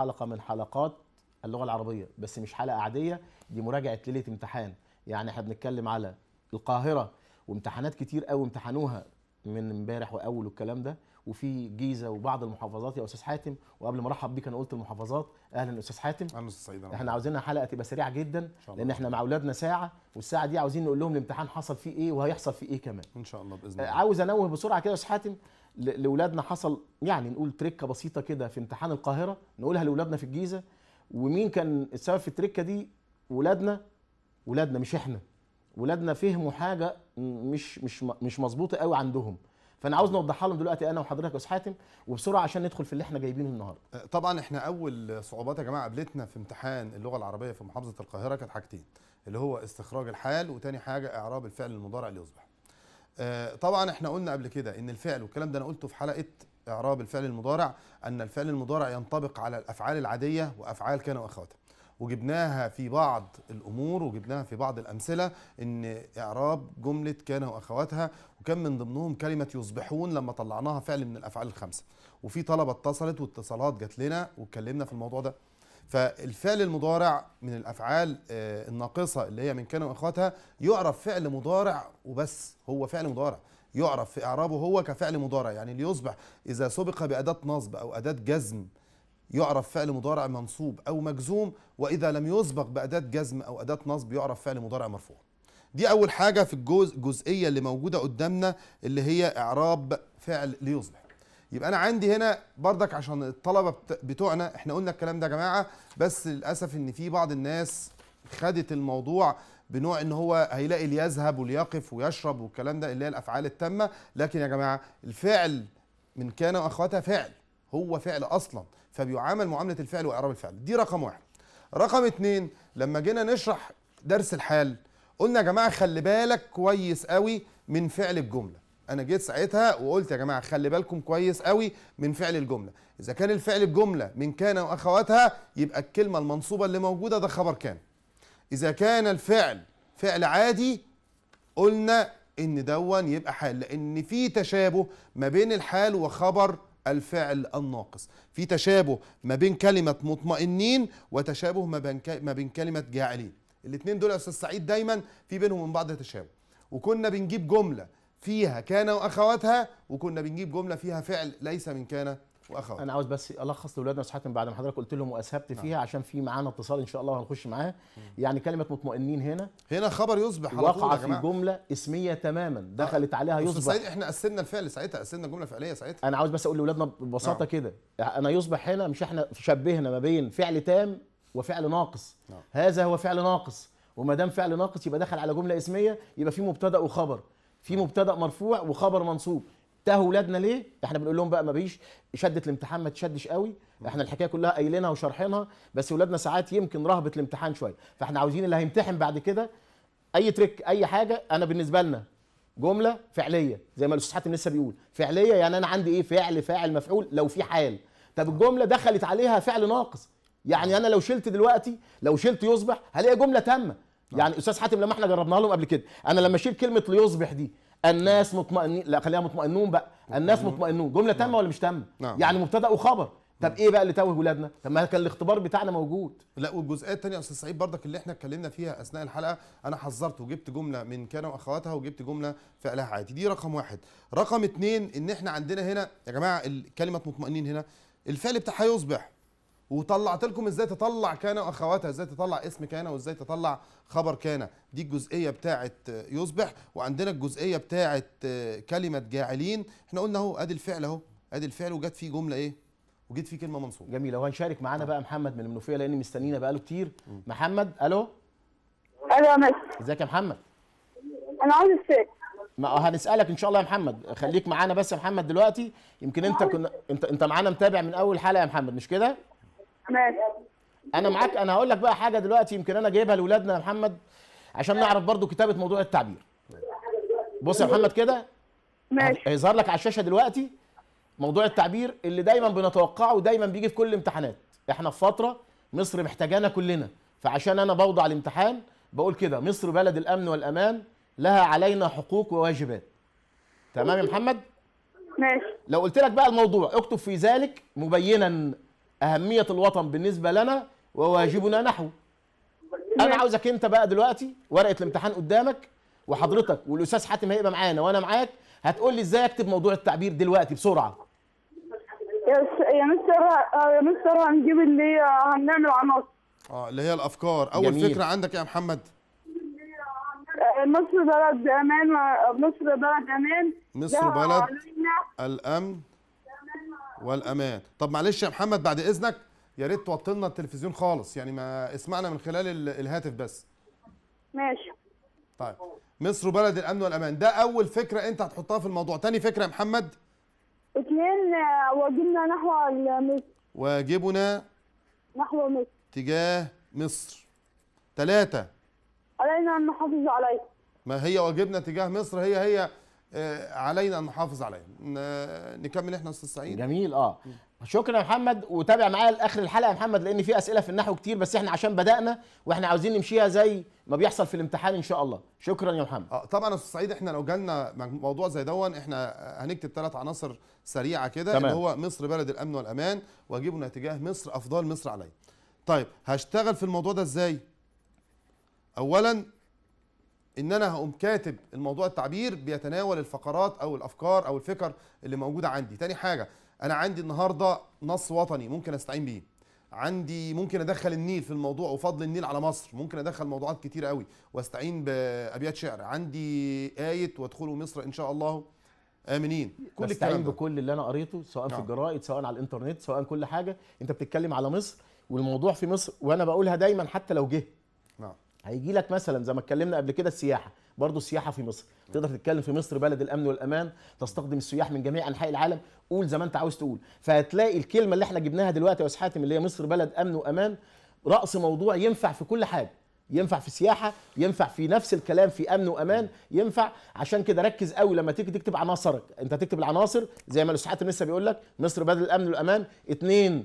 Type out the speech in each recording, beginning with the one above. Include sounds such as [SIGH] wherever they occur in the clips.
حلقه من حلقات اللغه العربيه بس مش حلقه عاديه دي مراجعه ليله امتحان يعني احنا بنتكلم على القاهره وامتحانات كتير قوي امتحنوها من امبارح واول والكلام ده وفي جيزه وبعض المحافظات يا استاذ حاتم وقبل ما ارحب بيك انا قلت المحافظات اهلا استاذ حاتم اهلا استاذ سعيد احنا عاوزين حلقه تبقى سريعه جدا لان احنا مع اولادنا ساعه والساعه دي عاوزين نقول لهم الامتحان حصل فيه ايه وهيحصل فيه ايه كمان ان شاء الله باذن الله عاوز انوه بسرعه كده يا استاذ حاتم لاولادنا حصل يعني نقول تركه بسيطه كده في امتحان القاهره نقولها لاولادنا في الجيزه ومين كان السبب في التركه دي ولادنا ولادنا مش احنا ولادنا فهموا حاجه مش مش مش مظبوطه قوي عندهم فانا عاوز نوضحها لهم دلوقتي انا وحضرتك يا استاذ حاتم وبسرعه عشان ندخل في اللي احنا جايبينه النهارده أه، طبعا احنا اول صعوبات يا جماعه قابلتنا في امتحان اللغه العربيه في محافظه القاهره كانت حاجتين اللي هو استخراج الحال وتاني حاجه اعراب الفعل المضارع ليصبح آه، طبعا احنا قلنا قبل كده ان الفعل والكلام ده انا قلته في حلقه اعراب الفعل المضارع ان الفعل المضارع ينطبق على الافعال العاديه وافعال كان واخواتها وجبناها في بعض الامور وجبناها في بعض الامثله ان اعراب جمله كان واخواتها وكان من ضمنهم كلمه يصبحون لما طلعناها فعل من الافعال الخمسه وفي طلبه اتصلت واتصالات جات لنا واتكلمنا في الموضوع ده فالفعل المضارع من الافعال آه، الناقصه اللي هي من كان واخواتها يعرف فعل مضارع وبس هو فعل مضارع يعرف في اعرابه هو كفعل مضارع يعني ليصبح اذا سبق باداه نصب او اداه جزم يعرف فعل مضارع منصوب او مجزوم واذا لم يسبق باداه جزم او اداه نصب يعرف فعل مضارع مرفوع دي اول حاجه في الجزئيه اللي موجوده قدامنا اللي هي اعراب فعل ليصبح يبقى انا عندي هنا بردك عشان الطلبه بتوعنا احنا قلنا الكلام ده يا جماعه بس للاسف ان في بعض الناس خدت الموضوع بنوع ان هو هيلاقي ليذهب وليقف ويشرب والكلام ده اللي هي الافعال التامه لكن يا جماعه الفعل من كان واخواتها فعل هو فعل اصلا فبيعامل معامله الفعل واعراب الفعل دي رقم واحد رقم اتنين لما جينا نشرح درس الحال قلنا يا جماعه خلي بالك كويس قوي من فعل الجمله انا جيت ساعتها وقلت يا جماعه خلي بالكم كويس قوي من فعل الجمله اذا كان الفعل الجمله من كان واخواتها يبقى الكلمه المنصوبه اللي موجوده ده خبر كان اذا كان الفعل فعل عادي قلنا ان دون يبقى حال لان في تشابه ما بين الحال وخبر الفعل الناقص في تشابه ما بين كلمه مطمئنين وتشابه ما بين ما بين كلمه جاعلين الاثنين دول يا استاذ سعيد دايما في بينهم من بعض تشابه وكنا بنجيب جمله فيها كان واخواتها وكنا بنجيب جمله فيها فعل ليس من كان واخواتها انا عاوز بس الخص لاولادنا استاذ بعد ما حضرتك قلت لهم واسهبت نعم. فيها نعم. عشان في معانا اتصال ان شاء الله وهنخش معاه يعني كلمه مطمئنين هنا هنا خبر يصبح وقع في جمله اسميه تماما دخلت عليها يصبح سعيد احنا قسمنا الفعل ساعتها قسمنا الجمله الفعليه ساعتها انا عاوز بس اقول لاولادنا ببساطه نعم. كده انا يصبح هنا مش احنا شبهنا ما بين فعل تام وفعل ناقص نعم. هذا هو فعل ناقص وما دام فعل ناقص يبقى دخل على جمله اسميه يبقى في مبتدا وخبر في مبتدا مرفوع وخبر منصوب تاهوا ولادنا ليه؟ احنا بنقول لهم بقى ما بيش شده الامتحان ما تشدش قوي احنا الحكايه كلها قايلينها وشارحينها بس ولادنا ساعات يمكن رهبه الامتحان شويه فاحنا عاوزين اللي هيمتحن بعد كده اي تريك اي حاجه انا بالنسبه لنا جمله فعليه زي ما الاستاذ حاتم لسه بيقول فعليه يعني انا عندي ايه فعل فاعل مفعول لو في حال طب الجمله دخلت عليها فعل ناقص يعني انا لو شلت دلوقتي لو شلت يصبح هلاقي جمله تامه نعم. يعني استاذ حاتم لما احنا جربناها لهم قبل كده انا لما اشيل كلمه ليصبح دي الناس مطمئنين لا خليها مطمئنون بقى الناس مطمئنون جمله تامه نعم. ولا مش تامه نعم. يعني مبتدا وخبر طب ايه بقى اللي توه ولادنا؟ طب ما كان الاختبار بتاعنا موجود. لا والجزئيه الثانيه يا استاذ سعيد برضك اللي احنا اتكلمنا فيها اثناء الحلقه انا حذرت وجبت جمله من كان واخواتها وجبت جمله فعلها عادي دي رقم واحد. رقم اثنين ان احنا عندنا هنا يا جماعه كلمه مطمئنين هنا الفعل بتاعها يصبح وطلعت لكم ازاي تطلع كان واخواتها ازاي تطلع اسم كان وازاي تطلع خبر كان دي الجزئيه بتاعه يصبح وعندنا الجزئيه بتاعه كلمه جاعلين احنا قلنا اهو ادي الفعل اهو ادي الفعل وجت فيه جمله ايه وجت فيه كلمه منصوبه جميل هنشارك معانا آه. بقى محمد من المنوفيه لان مستنينا بقاله كتير محمد الو الو يا مس ازيك يا محمد انا عايز اسالك ما هنسالك ان شاء الله يا محمد خليك معانا بس يا محمد دلوقتي يمكن انت كنا انت انت معانا متابع من اول حلقه يا محمد مش كده ماشي انا معاك انا هقول لك بقى حاجه دلوقتي يمكن انا جايبها لاولادنا يا محمد عشان نعرف برضو كتابه موضوع التعبير بص يا محمد كده ماشي هيظهر لك على الشاشه دلوقتي موضوع التعبير اللي دايما بنتوقعه ودايما بيجي في كل امتحانات احنا في فتره مصر محتاجانا كلنا فعشان انا بوضع الامتحان بقول كده مصر بلد الامن والامان لها علينا حقوق وواجبات تمام يا محمد ماشي لو قلت لك بقى الموضوع اكتب في ذلك مبينا اهميه الوطن بالنسبه لنا وواجبنا نحو انا عاوزك انت بقى دلوقتي ورقه الامتحان قدامك وحضرتك والاستاذ حاتم هيبقى معانا وانا معاك هتقول لي ازاي اكتب موضوع التعبير دلوقتي بسرعه يا مستر آه، يا مستر هنجيب اللي هنعمل عناصر اه اللي هي الافكار اول جميل. فكره عندك يا محمد مصر آه، بلد امان مصر آه، بلد امان مصر بلد الامن والامان طب معلش يا محمد بعد اذنك يا ريت توطي لنا التلفزيون خالص يعني ما اسمعنا من خلال الهاتف بس ماشي طيب مصر بلد الامن والامان ده اول فكره انت هتحطها في الموضوع تاني فكره يا محمد اثنين واجبنا نحو مصر واجبنا نحو مصر تجاه مصر ثلاثة علينا أن نحافظ عليها ما هي واجبنا تجاه مصر هي هي آه، علينا ان نحافظ عليها نكمل احنا استاذ سعيد جميل اه شكرا يا محمد وتابع معايا لاخر الحلقه يا محمد لان في اسئله في النحو كتير بس احنا عشان بدانا واحنا عاوزين نمشيها زي ما بيحصل في الامتحان ان شاء الله شكرا يا محمد اه طبعا يا استاذ سعيد احنا لو جالنا موضوع زي دون احنا هنكتب ثلاث عناصر سريعه كده اللي هو مصر بلد الامن والامان واجبنا تجاه مصر افضال مصر عليا طيب هشتغل في الموضوع ده ازاي اولا ان انا هقوم كاتب الموضوع التعبير بيتناول الفقرات او الافكار او الفكر اللي موجوده عندي تاني حاجه انا عندي النهارده نص وطني ممكن استعين بيه عندي ممكن ادخل النيل في الموضوع وفضل النيل على مصر ممكن ادخل موضوعات كتيره قوي واستعين بابيات شعر عندي ايه وادخلوا مصر ان شاء الله امنين كل استعين بكل اللي انا قريته سواء نعم. في الجرائد سواء على الانترنت سواء كل حاجه انت بتتكلم على مصر والموضوع في مصر وانا بقولها دايما حتى لو جه نعم هيجي لك مثلا زي ما اتكلمنا قبل كده السياحه برضه السياحه في مصر تقدر تتكلم في مصر بلد الامن والامان تستخدم السياح من جميع انحاء العالم قول زي ما انت عاوز تقول فهتلاقي الكلمه اللي احنا جبناها دلوقتي يا حاتم اللي هي مصر بلد امن وامان راس موضوع ينفع في كل حاجه ينفع في سياحه ينفع في نفس الكلام في امن وامان ينفع عشان كده ركز قوي لما تيجي تكتب عناصرك انت تكتب العناصر زي ما الاستاذ حاتم لسه بيقول لك مصر بدل الامن والامان اثنين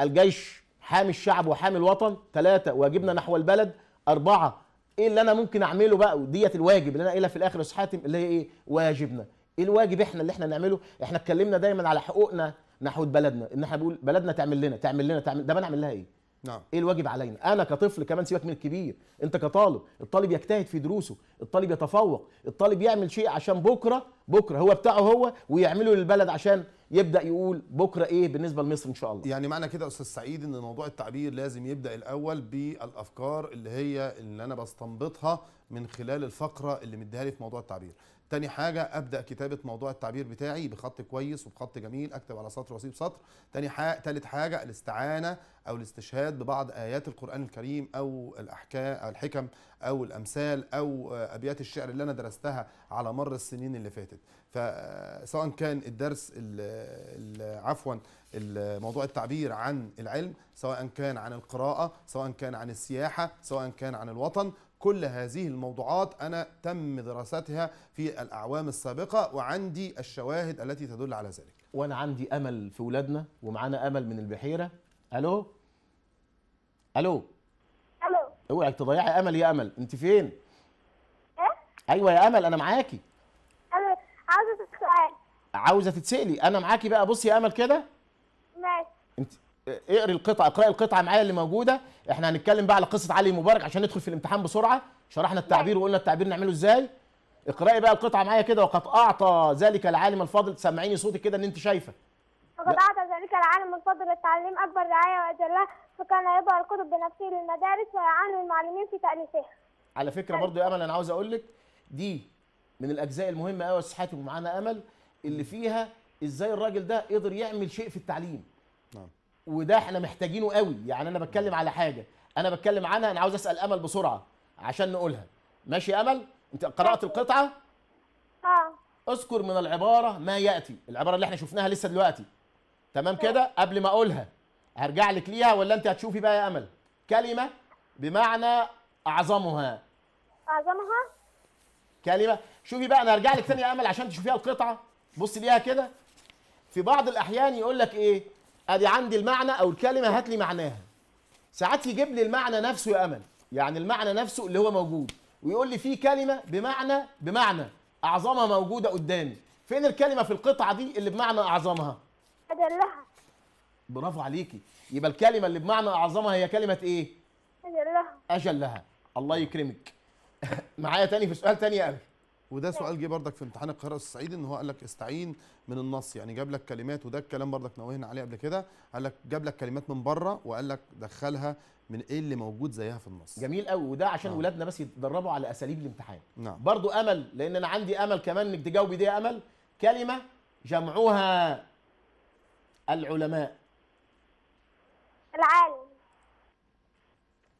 الجيش حامي الشعب وحامي الوطن ثلاثة واجبنا نحو البلد أربعة إيه اللي أنا ممكن أعمله بقى وديت الواجب اللي أنا قايلها في الآخر يا حاتم اللي هي إيه واجبنا إيه الواجب إحنا اللي إحنا نعمله إحنا اتكلمنا دايما على حقوقنا نحو بلدنا إن إحنا بنقول بلدنا تعمل لنا تعمل لنا تعمل ده بنعمل لها إيه نعم ايه الواجب علينا انا كطفل كمان سيبك من الكبير انت كطالب الطالب يجتهد في دروسه الطالب يتفوق الطالب يعمل شيء عشان بكره بكره هو بتاعه هو ويعمله للبلد عشان يبدا يقول بكره ايه بالنسبه لمصر ان شاء الله يعني معنى كده استاذ سعيد ان موضوع التعبير لازم يبدا الاول بالافكار اللي هي اللي انا بستنبطها من خلال الفقره اللي مديها لي في موضوع التعبير تاني حاجة أبدأ كتابة موضوع التعبير بتاعي بخط كويس وبخط جميل أكتب على سطر وأسيب سطر تاني حاجة تالت حاجة الاستعانة أو الاستشهاد ببعض آيات القرآن الكريم أو الأحكام أو الحكم أو الأمثال أو آه، أبيات الشعر اللي أنا درستها على مر السنين اللي فاتت فسواء آه، كان الدرس عفوا موضوع التعبير عن العلم سواء كان عن القراءة سواء كان عن السياحة سواء كان عن الوطن كل هذه الموضوعات أنا تم دراستها في الأعوام السابقة وعندي الشواهد التي تدل على ذلك وأنا عندي أمل في ولادنا ومعانا أمل من البحيرة ألو ألو ألو اوعك تضيعي أمل يا أمل أنت فين؟ إيه؟ أيوه يا أمل أنا معاكي أنا عاوزة تتسألي عاوزة تتسألي أنا معاكي بقى بصي يا أمل كده ماشي انت اقري القطعه اقراي القطعه معايا اللي موجوده احنا هنتكلم بقى على قصه علي مبارك عشان ندخل في الامتحان بسرعه شرحنا التعبير وقلنا التعبير نعمله ازاي اقراي بقى القطعه معايا كده وقد اعطى ذلك العالم الفاضل سمعيني صوتك كده ان انت شايفه وقد اعطى ذلك العالم الفاضل التعليم اكبر رعايه واجلاء فكان يضع الكتب بنفسه للمدارس ويعان المعلمين في تاليفها على فكره برضو يا امل انا عاوز اقول لك دي من الاجزاء المهمه قوي يا ومعانا امل اللي فيها ازاي الراجل ده قدر يعمل شيء في التعليم نعم وده احنا محتاجينه قوي يعني انا بتكلم على حاجه انا بتكلم عنها انا عاوز اسال امل بسرعه عشان نقولها ماشي امل انت قرات القطعه اه اذكر من العباره ما ياتي العباره اللي احنا شفناها لسه دلوقتي تمام كده قبل ما اقولها هرجع لك ليها ولا انت هتشوفي بقى يا امل كلمه بمعنى اعظمها اعظمها كلمه شوفي بقى انا هرجع لك ثاني يا امل عشان تشوفيها القطعه بصي ليها كده في بعض الاحيان يقول لك ايه ادي عندي المعنى او الكلمه هات لي معناها ساعات يجيب لي المعنى نفسه يا امل يعني المعنى نفسه اللي هو موجود ويقول لي في كلمه بمعنى بمعنى اعظمها موجوده قدامي فين الكلمه في القطعه دي اللي بمعنى اعظمها اجلها برافو عليكي يبقى الكلمه اللي بمعنى اعظمها هي كلمه ايه اجلها اجلها الله يكرمك [LAUGHS] معايا تاني في سؤال تاني يا امل وده سؤال جه بردك في امتحان القاهره الصعيدي ان هو قال لك استعين من النص يعني جاب لك كلمات وده الكلام بردك نوهنا عليه قبل كده قال لك جاب لك كلمات من بره وقال لك دخلها من ايه اللي موجود زيها في النص جميل قوي وده عشان نعم. ولادنا بس يتدربوا على اساليب الامتحان نعم. برضو امل لان انا عندي امل كمان انك تجاوبي دي امل كلمه جمعها العلماء العالم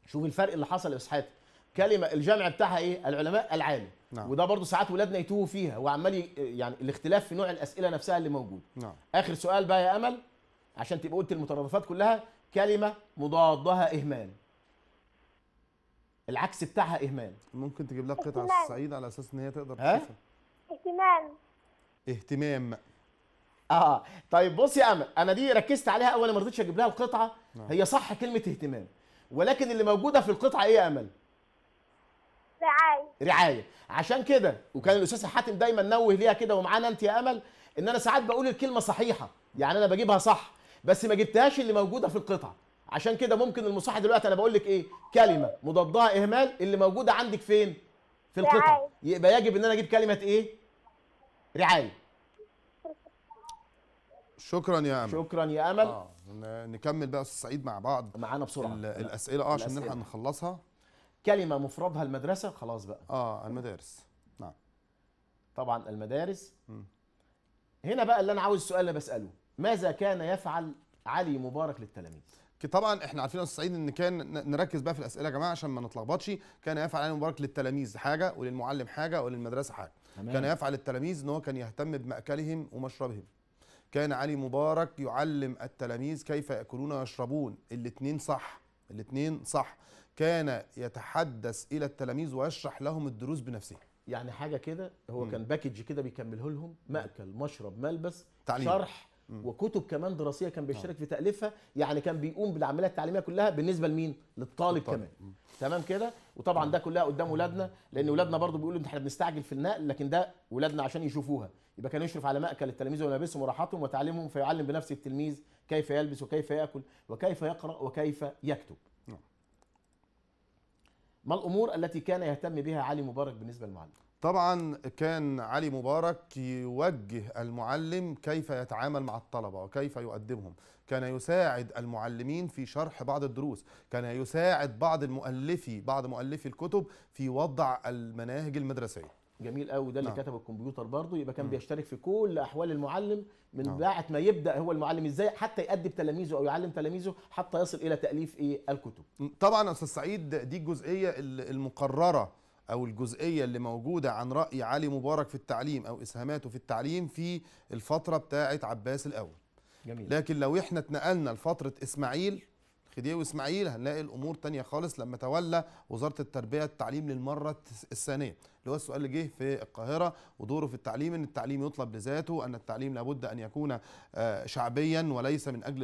شوف الفرق اللي حصل يا اسحاتي كلمه الجمع بتاعها ايه العلماء العالم نعم. وده برضو ساعات ولادنا يتوهوا فيها وعمال يعني الاختلاف في نوع الاسئله نفسها اللي موجود نعم. اخر سؤال بقى يا امل عشان تبقى قلت المترادفات كلها كلمه مضادها اهمال العكس بتاعها اهمال ممكن تجيب لها قطعه الصعيد على اساس ان هي تقدر تشوفها اهتمام اهتمام اه طيب بص يا امل انا دي ركزت عليها اول ما رضيتش اجيب لها القطعه نعم. هي صح كلمه اهتمام ولكن اللي موجوده في القطعه ايه يا امل رعايه عشان كده وكان الاستاذ حاتم دايما نوه ليها كده ومعانا انت يا امل ان انا ساعات بقول الكلمه صحيحه يعني انا بجيبها صح بس ما جبتهاش اللي موجوده في القطعه عشان كده ممكن المصاحب دلوقتي انا بقول لك ايه كلمه مضادها اهمال اللي موجوده عندك فين في القطعه يبقى يجب ان انا اجيب كلمه ايه رعايه شكرا يا امل شكرا يا امل آه. نكمل بقى استاذ سعيد مع بعض معانا بسرعه الاسئله اه عشان نلحق نخلصها كلمه مفردها المدرسه خلاص بقى اه المدارس نعم طبعا المدارس م. هنا بقى اللي انا عاوز السؤال اللي بساله ماذا كان يفعل علي مبارك للتلاميذ طبعا احنا عارفين يا استاذ سعيد ان كان نركز بقى في الاسئله يا جماعه عشان ما نتلخبطش كان يفعل علي مبارك للتلاميذ حاجه وللمعلم حاجه وللمدرسه حاجه تمام. كان يفعل للتلاميذ ان هو كان يهتم بماكلهم ومشربهم كان علي مبارك يعلم التلاميذ كيف ياكلون ويشربون الاثنين صح الاثنين صح كان يتحدث الى التلاميذ ويشرح لهم الدروس بنفسه يعني حاجه كده هو م. كان باكج كده بيكمله لهم ماكل مشرب ملبس تعليم. شرح م. وكتب كمان دراسيه كان بيشترك آه. في تاليفها يعني كان بيقوم بالعمليه التعليميه كلها بالنسبه لمين للطالب كمان م. تمام كده وطبعا ده كلها قدام اولادنا لان اولادنا برضو بيقولوا احنا بنستعجل في النقل لكن ده اولادنا عشان يشوفوها يبقى كان يشرف على ماكل التلاميذ وملابسهم وراحتهم وتعليمهم فيعلم بنفس التلميذ كيف يلبس وكيف ياكل وكيف يقرا وكيف يكتب ما الامور التي كان يهتم بها علي مبارك بالنسبه للمعلم طبعا كان علي مبارك يوجه المعلم كيف يتعامل مع الطلبه وكيف يقدمهم كان يساعد المعلمين في شرح بعض الدروس كان يساعد بعض المؤلفي بعض مؤلفي الكتب في وضع المناهج المدرسيه جميل قوي ده اللي نعم. كتبه الكمبيوتر برضه يبقى كان م. بيشترك في كل احوال المعلم من نعم. بعد ما يبدا هو المعلم ازاي حتى يادب تلاميذه او يعلم تلاميذه حتى يصل الى تاليف ايه الكتب طبعا استاذ سعيد دي الجزئيه المقرره او الجزئيه اللي موجوده عن راي علي مبارك في التعليم او اسهاماته في التعليم في الفتره بتاعه عباس الاول جميل. لكن لو احنا اتنقلنا لفتره اسماعيل خديوي اسماعيل هنلاقي الامور تانية خالص لما تولى وزاره التربيه التعليم للمره الثانيه اللي هو السؤال اللي جه في القاهره ودوره في التعليم ان التعليم يطلب لذاته ان التعليم لابد ان يكون آه، شعبيا وليس من اجل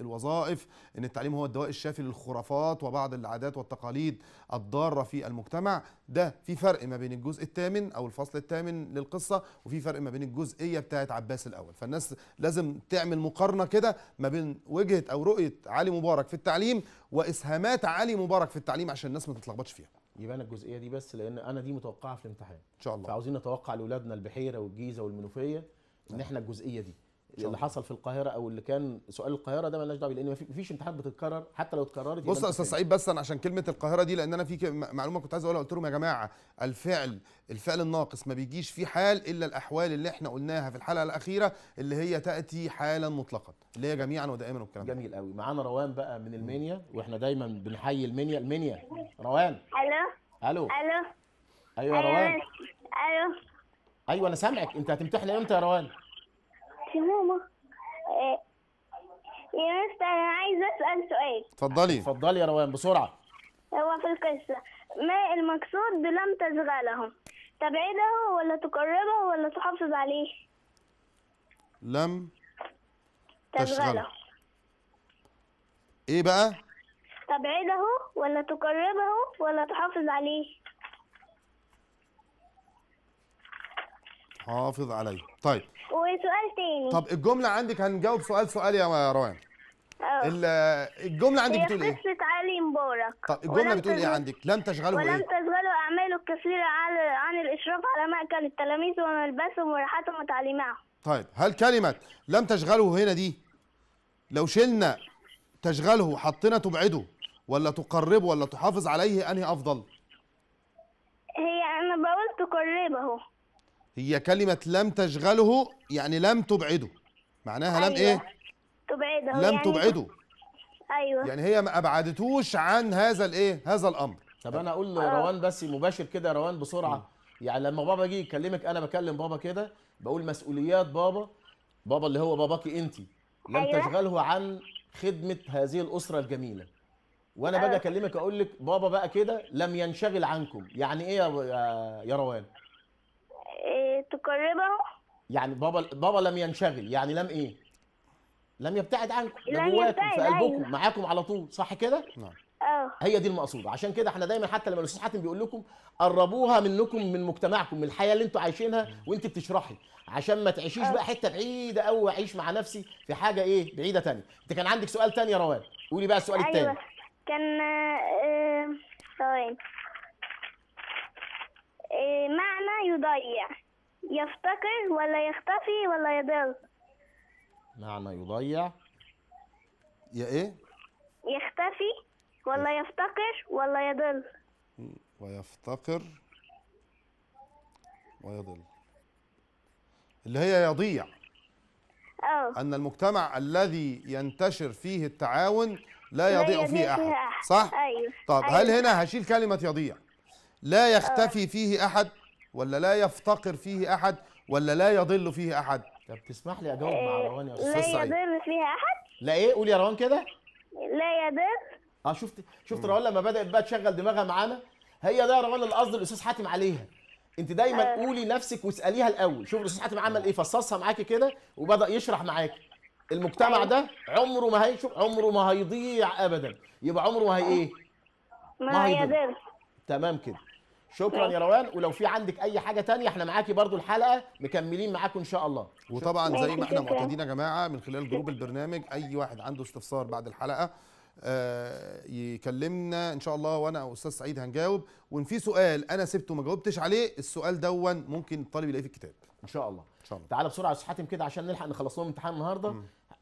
الوظائف ان التعليم هو الدواء الشافي للخرافات وبعض العادات والتقاليد الضاره في المجتمع ده في فرق ما بين الجزء الثامن او الفصل الثامن للقصه وفي فرق ما بين الجزئيه بتاعه عباس الاول فالناس لازم تعمل مقارنه كده ما بين وجهه او رؤيه علي مبارك في التعليم واسهامات علي مبارك في التعليم عشان الناس ما تتلخبطش فيها يبان الجزئيه دي بس لان انا دي متوقعه في الامتحان ان شاء الله فعاوزين نتوقع لاولادنا البحيره والجيزه والمنوفيه ان احنا الجزئيه دي اللي حصل في القاهره او اللي كان سؤال القاهره ده مالناش دعوه لان مفيش امتحانات بتتكرر حتى لو اتكررت بص يا استاذ سعيد بس انا عشان كلمه القاهره دي لان انا في معلومه كنت عايز اقولها قلت لهم يا جماعه الفعل الفعل الناقص ما بيجيش في حال الا الاحوال اللي احنا قلناها في الحلقه الاخيره اللي هي تاتي حالا مطلقا اللي هي جميعا ودائما والكلام ده جميل قوي معانا روان بقى من المنيا واحنا دايما بنحيي المنيا المنيا روان الو الو الو ايوه يا روان الو ايوه انا سامعك انت هتمتحن امتى يا روان إيه، يا ماما يا مستر انا عايزه اسال سؤال اتفضلي اتفضلي يا روان بسرعه هو في القصه ما المقصود بلم تشغله تبعده ولا تقربه ولا تحافظ عليه لم تشغله ايه بقى تبعده ولا تقربه ولا تحافظ عليه حافظ عليه طيب وسؤال تاني طب الجمله عندك هنجاوب سؤال سؤال يا روان اه. الجمله عندك بتقول ايه؟ قصه علي مبارك طب الجمله بتقول ايه عندك؟ لم تشغله ولم إيه؟ تشغله اعماله الكثيره على عن الاشراف على ماكل التلاميذ وملبسهم وراحتهم وتعليمهم طيب هل كلمه لم تشغله هنا دي لو شلنا تشغله وحطينا تبعده ولا تقربه ولا تحافظ عليه انهي افضل؟ هي انا بقول تقربه هي كلمة لم تشغله يعني لم تبعده معناها أيوة. لم ايه؟ أيوة. تبعده لم يعني تبعده ايوه يعني هي ما ابعدتوش عن هذا الايه؟ هذا الامر طب انا اقول لروان آه. بس مباشر كده يا روان بسرعه م. يعني لما بابا يجي يكلمك انا بكلم بابا كده بقول مسؤوليات بابا بابا اللي هو باباكي انت لم أيوة. تشغله عن خدمه هذه الاسره الجميله وانا آه. باجي اكلمك اقول لك بابا بقى كده لم ينشغل عنكم يعني ايه يا آه، يا روان إيه، تقربه يعني بابا بابا لم ينشغل يعني لم ايه لم يبتعد عنكم ده جواكم في قلبكم أيوة. معاكم على طول صح كده نعم اه هي دي المقصوده عشان كده احنا دايما حتى لما الاستاذ حاتم بيقول لكم قربوها منكم من مجتمعكم من الحياه اللي انتم عايشينها وانت بتشرحي عشان ما تعيشيش أوه. بقى حته بعيده قوي واعيش مع نفسي في حاجه ايه بعيده تانية انت كان عندك سؤال تاني يا روان قولي بقى السؤال أيوة. التاني كان آه، ثواني إيه، معنى يضيع يفتقر ولا يختفي ولا يضل معنى يضيع يا ايه يختفي ولا يفتقر ولا يضل ويفتقر ويضل اللي هي يضيع أوه. أن المجتمع الذي ينتشر فيه التعاون لا يضيع فيه أحد صح؟ أيوه. طب أيوه. هل هنا هشيل كلمة يضيع لا يختفي فيه احد ولا لا يفتقر فيه احد ولا لا يضل فيه احد طب تسمح لي اجاوب مع إيه، روان يا استاذ سعيد لا يضل فيها احد لا ايه قول يا روان كده لا يضل اه شفت شفت روان لما بدات بقى تشغل دماغها معانا هي ده يا روان اللي قصد الاستاذ حاتم عليها انت دايما آه. قولي نفسك واساليها الاول شوف الاستاذ حاتم عمل ايه فصصها معاكي كده وبدا يشرح معاكي المجتمع طيب. ده عمره ما هيشوف عمره ما هيضيع ابدا يبقى عمره ما هي ايه ما, ما تمام كده شكرا يا روان ولو في عندك اي حاجه تانية احنا معاكي برضو الحلقه مكملين معاكم ان شاء الله وطبعا زي ما احنا معتادين يا جماعه من خلال جروب البرنامج اي واحد عنده استفسار بعد الحلقه آه، يكلمنا ان شاء الله وانا واستاذ سعيد هنجاوب وان في سؤال انا سبته ما جاوبتش عليه السؤال دون ممكن الطالب يلاقيه في الكتاب ان شاء الله ان شاء الله تعالى بسرعه يا استاذ حاتم كده عشان نلحق نخلص لهم امتحان النهارده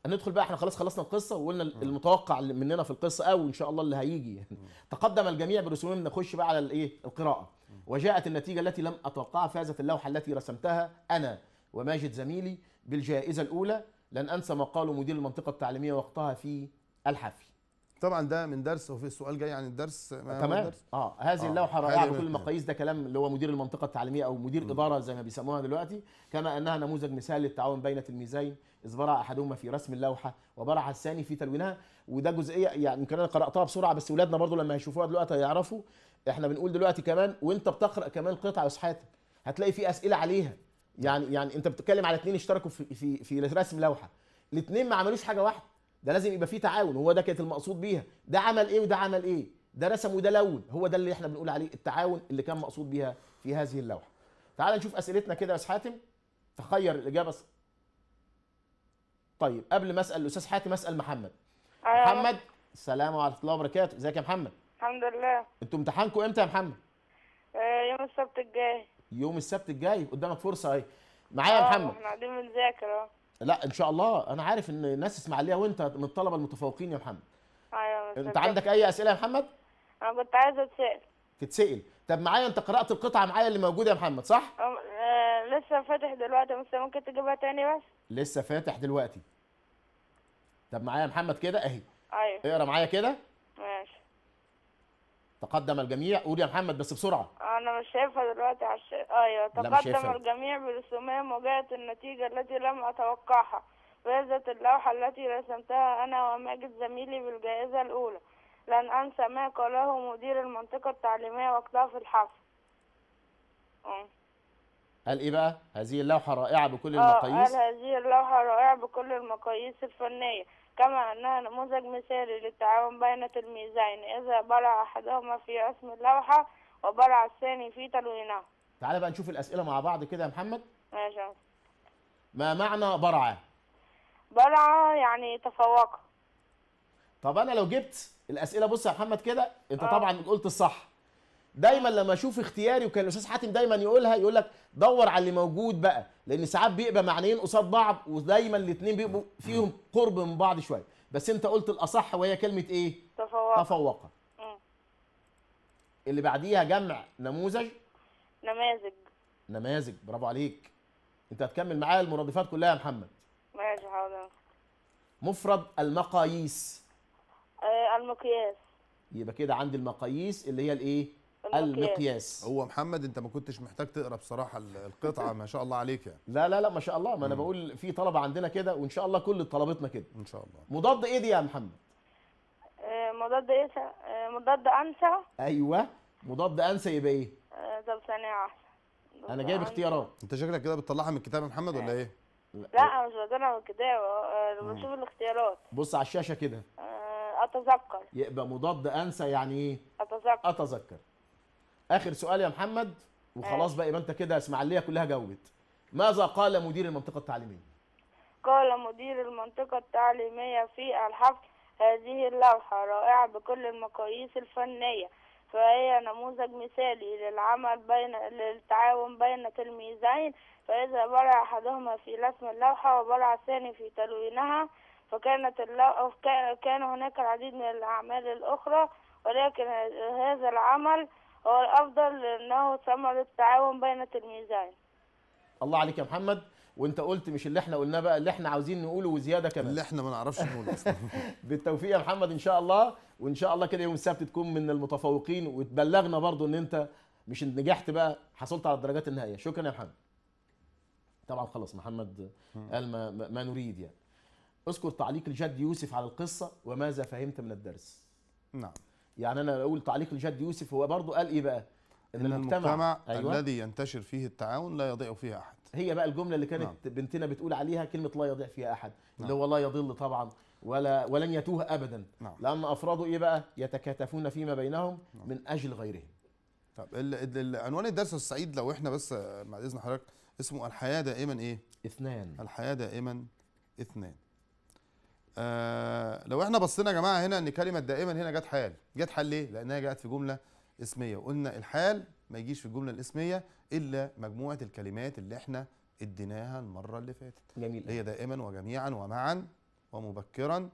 ندخل بقى احنا خلاص خلصنا القصه وقلنا المتوقع مننا في القصه او ان شاء الله اللي هيجي يعني تقدم الجميع برسومهم نخش بقى على الايه القراءه وجاءت النتيجه التي لم اتوقعها فازت اللوحه التي رسمتها انا وماجد زميلي بالجائزه الاولى لن انسى ما قاله مدير المنطقه التعليميه وقتها في الحفل طبعا ده من درس وفي السؤال جاي عن الدرس ما تمام الدرس؟ اه هذه آه. اللوحه رائعه بكل المقاييس ده كلام اللي هو مدير المنطقه التعليميه او مدير م. اداره زي ما بيسموها دلوقتي كما انها نموذج مثال للتعاون بين تلميذين اذ برع احدهما في رسم اللوحه وبرع الثاني في تلوينها وده جزئيه يعني يمكن انا قراتها بسرعه بس اولادنا برضو لما يشوفوها دلوقتي هيعرفوا احنا بنقول دلوقتي كمان وانت بتقرا كمان قطع اصحاتك هتلاقي في اسئله عليها يعني يعني انت بتتكلم على اثنين اشتركوا في في, في رسم لوحه الاثنين ما عملوش حاجه واحده ده لازم يبقى فيه تعاون هو ده كانت المقصود بيها ده عمل ايه وده عمل ايه ده رسم وده لون هو ده اللي احنا بنقول عليه التعاون اللي كان مقصود بيها في هذه اللوحه تعال نشوف اسئلتنا كده يا استاذ حاتم تخير الاجابه طيب قبل ما اسال الاستاذ حاتم اسال محمد أيوة. محمد السلام عليكم ورحمه الله وبركاته ازيك يا محمد الحمد لله انتوا امتحانكم امتى يا محمد آه، يوم السبت الجاي يوم السبت الجاي قدامك فرصه اهي معايا يا آه، محمد احنا قاعدين بنذاكر لا ان شاء الله انا عارف ان الناس اسماعيليه وانت من الطلبه المتفوقين يا محمد ايوه انت عندك اي اسئله يا محمد انا كنت عايز اتسال تتسال طب معايا انت قرات القطعه معايا اللي موجوده يا محمد صح أم... آه... لسه فاتح دلوقتي بس ممكن تجيبها تاني بس لسه فاتح دلوقتي طب معايا يا محمد كده اهي ايوه اقرا معايا كده ماشي تقدم الجميع قول يا محمد بس بسرعه انا مش شايفها دلوقتي على الشاشه ايوه تقدم الجميع برسومهم وجاءت النتيجه التي لم اتوقعها فازت اللوحه التي رسمتها انا وماجد زميلي بالجائزه الاولى لن انسى ما قاله مدير المنطقه التعليميه وقتها في الحفل قال ايه بقى هذه اللوحه رائعه بكل آه، المقاييس قال هذه اللوحه رائعه بكل المقاييس الفنيه كما أنها نموذج مثالي للتعاون بين تلميذين إذا برع أحدهما في رسم اللوحة وبرع الثاني في تلوينها تعالى بقى نشوف الأسئلة مع بعض كده يا محمد ماشي ما معنى برع برع يعني تفوق طب أنا لو جبت الأسئلة بص يا محمد كده أنت آه. طبعا قلت الصح دايما لما اشوف اختياري وكان الاستاذ حاتم دايما يقولها يقول لك دور على اللي موجود بقى لان ساعات بيبقى معنيين قصاد بعض ودايما الاثنين بيبقوا فيهم قرب من بعض شويه بس انت قلت الاصح وهي كلمه ايه تفوق تفوق اللي بعديها جمع نموذج نماذج نماذج برافو عليك انت هتكمل معايا المرادفات كلها يا محمد ماشي حاضر مفرد المقاييس آه، المقياس يبقى كده عندي المقاييس اللي هي الايه المقياس هو محمد انت ما كنتش محتاج تقرا بصراحه القطعه ما شاء الله عليك يعني. لا لا لا ما شاء الله ما انا بقول في طلبه عندنا كده وان شاء الله كل طلبتنا كده ان شاء الله مضاد ايه دي يا محمد آه، مضاد ايه آه، مضاد انسى ايوه مضاد انسى يبقى ايه آه، طب ثانيه واحده انا جايب اختيارات انت شكلك كده بتطلعها من الكتاب يا محمد ولا ايه لا انا مش بطلعها من الكتاب بشوف الاختيارات بص على الشاشه كده اتذكر يبقى مضاد انسى يعني ايه اتذكر اتذكر اخر سؤال يا محمد وخلاص آه. بقى يبقى انت كده اسماعيليه كلها جاوبت ماذا قال مدير المنطقه التعليميه قال مدير المنطقه التعليميه في الحفل هذه اللوحه رائعه بكل المقاييس الفنيه فهي نموذج مثالي للعمل بين للتعاون بين تلميذين فإذا برع أحدهما في رسم اللوحة وبرع الثاني في تلوينها فكانت اللو... كان هناك العديد من الأعمال الأخرى ولكن هذا العمل هو الأفضل أنه ثمرة التعاون بين التلميذين الله عليك يا محمد وانت قلت مش اللي احنا قلناه بقى اللي احنا عاوزين نقوله وزياده كمان اللي احنا ما نعرفش نقوله اصلا [LAUGHS] بالتوفيق يا محمد ان شاء الله وان شاء الله كده يوم السبت تكون من المتفوقين وتبلغنا برضو ان انت مش نجحت بقى حصلت على الدرجات النهائيه شكرا يا محمد طبعا خلص محمد قال ما, ما نريد يعني اذكر تعليق الجد يوسف على القصه وماذا فهمت من الدرس نعم يعني انا اقول تعليق الجد يوسف هو برضه قال ايه بقى ان المجتمع, المجتمع أيوة. الذي ينتشر فيه التعاون لا يضيع فيه احد هي بقى الجمله اللي كانت نعم. بنتنا بتقول عليها كلمه لا يضيع فيها احد نعم. اللي هو لا يضل طبعا ولا ولن يتوه ابدا نعم. لان افراده ايه بقى يتكاتفون فيما بينهم نعم. من اجل غيرهم طب عنوان الدرس السعيد لو احنا بس مع اذن حضرتك اسمه الحياه دائما ايه اثنان الحياه دائما اثنان آه لو احنا بصينا يا جماعه هنا ان كلمه دائما هنا جت حال جت حال ليه لانها جت في جمله اسميه وقلنا الحال ما يجيش في الجمله الاسميه الا مجموعه الكلمات اللي احنا اديناها المره اللي فاتت جميل هي دائما وجميعا ومعا ومبكرا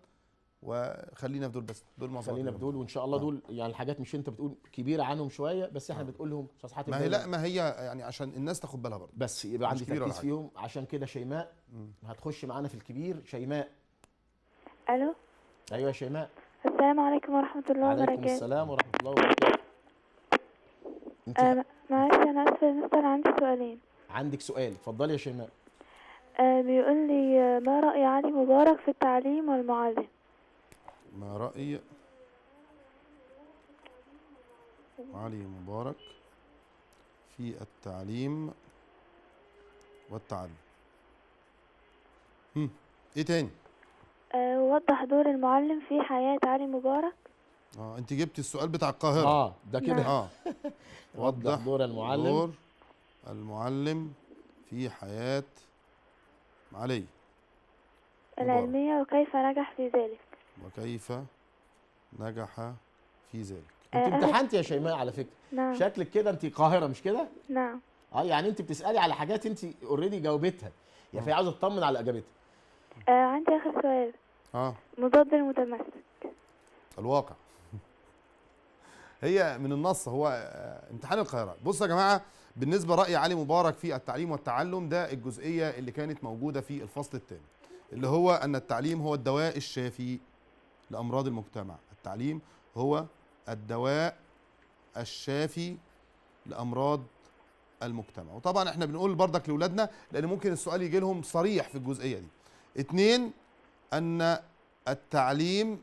وخلينا في دول بس دول مصادر خلينا في دول وان شاء الله آه. دول يعني الحاجات مش انت بتقول كبيره عنهم شويه بس احنا آه. بنقولهم فصحات ما هي لا ما هي يعني عشان الناس تاخد بالها برضه بس يبقى عندي تركيز فيهم عشان كده شيماء هتخش معانا في الكبير شيماء الو ايوه يا شيماء السلام عليكم ورحمه الله وبركاته وعليكم السلام ورحمه الله وبركاته انت معلش انا اسفه يا مستر عندي سؤالين عندك سؤال اتفضلي يا شيماء أه بيقول لي ما راي علي مبارك في التعليم والمعلم ما راي علي مبارك في التعليم والتعلم هم. ايه تاني آه، وضح دور المعلم في حياة علي مبارك اه انت جبت السؤال بتاع القاهرة اه ده كده نعم. اه [LAUGHS] وضح دور المعلم دور المعلم في حياة علي العلمية مبارك. وكيف نجح في ذلك وكيف نجح في ذلك انت آه، امتحنت امتحنتي يا شيماء على فكرة نعم شكلك كده انت قاهرة مش كده؟ نعم اه يعني انت بتسألي على حاجات انت اوريدي جاوبتها يعني آه. فهي عاوزة تطمن على اجابتها آه عندي آخر سؤال اه مضاد المتمسك الواقع [LAUGHS] هي من النص هو آه، امتحان القاهره بصوا يا جماعه بالنسبه راي علي مبارك في التعليم والتعلم ده الجزئيه اللي كانت موجوده في الفصل الثاني اللي هو ان التعليم هو الدواء الشافي لامراض المجتمع التعليم هو الدواء الشافي لامراض المجتمع وطبعا احنا بنقول بردك لاولادنا لان ممكن السؤال يجي لهم صريح في الجزئيه دي اثنين أن التعليم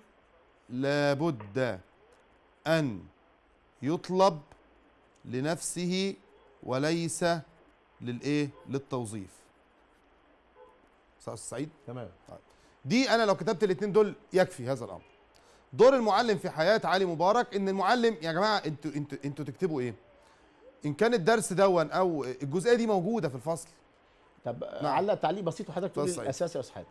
لابد أن يطلب لنفسه وليس للايه للتوظيف استاذ سعيد تمام طيب. دي انا لو كتبت الاثنين دول يكفي هذا الامر دور المعلم في حياه علي مبارك ان المعلم يا جماعه انتوا انتوا انتوا تكتبوا ايه ان كان الدرس دون او الجزئيه دي موجوده في الفصل طب آه، نعم. علق تعليق بسيط وحضرتك تقول الاساس يا استاذ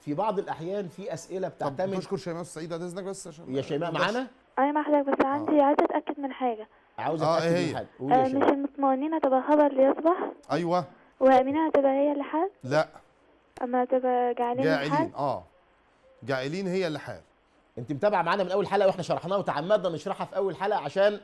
في بعض الاحيان في اسئله بتعتمد طب نشكر شيماء السعيد بعد اذنك بس عشان يا شيماء معانا اي مع حضرتك بس عندي آه. عايزه اتاكد من حاجه عاوزه آه اتاكد إيه من حاجه قول آه مش المطمئنين هتبقى خبر ليصبح ايوه وامينه هتبقى هي اللي حال لا اما هتبقى جعلين جاعلين اه جاعلين هي اللي حال انت متابعه معانا من اول حلقه واحنا شرحناها وتعمدنا نشرحها في اول حلقه عشان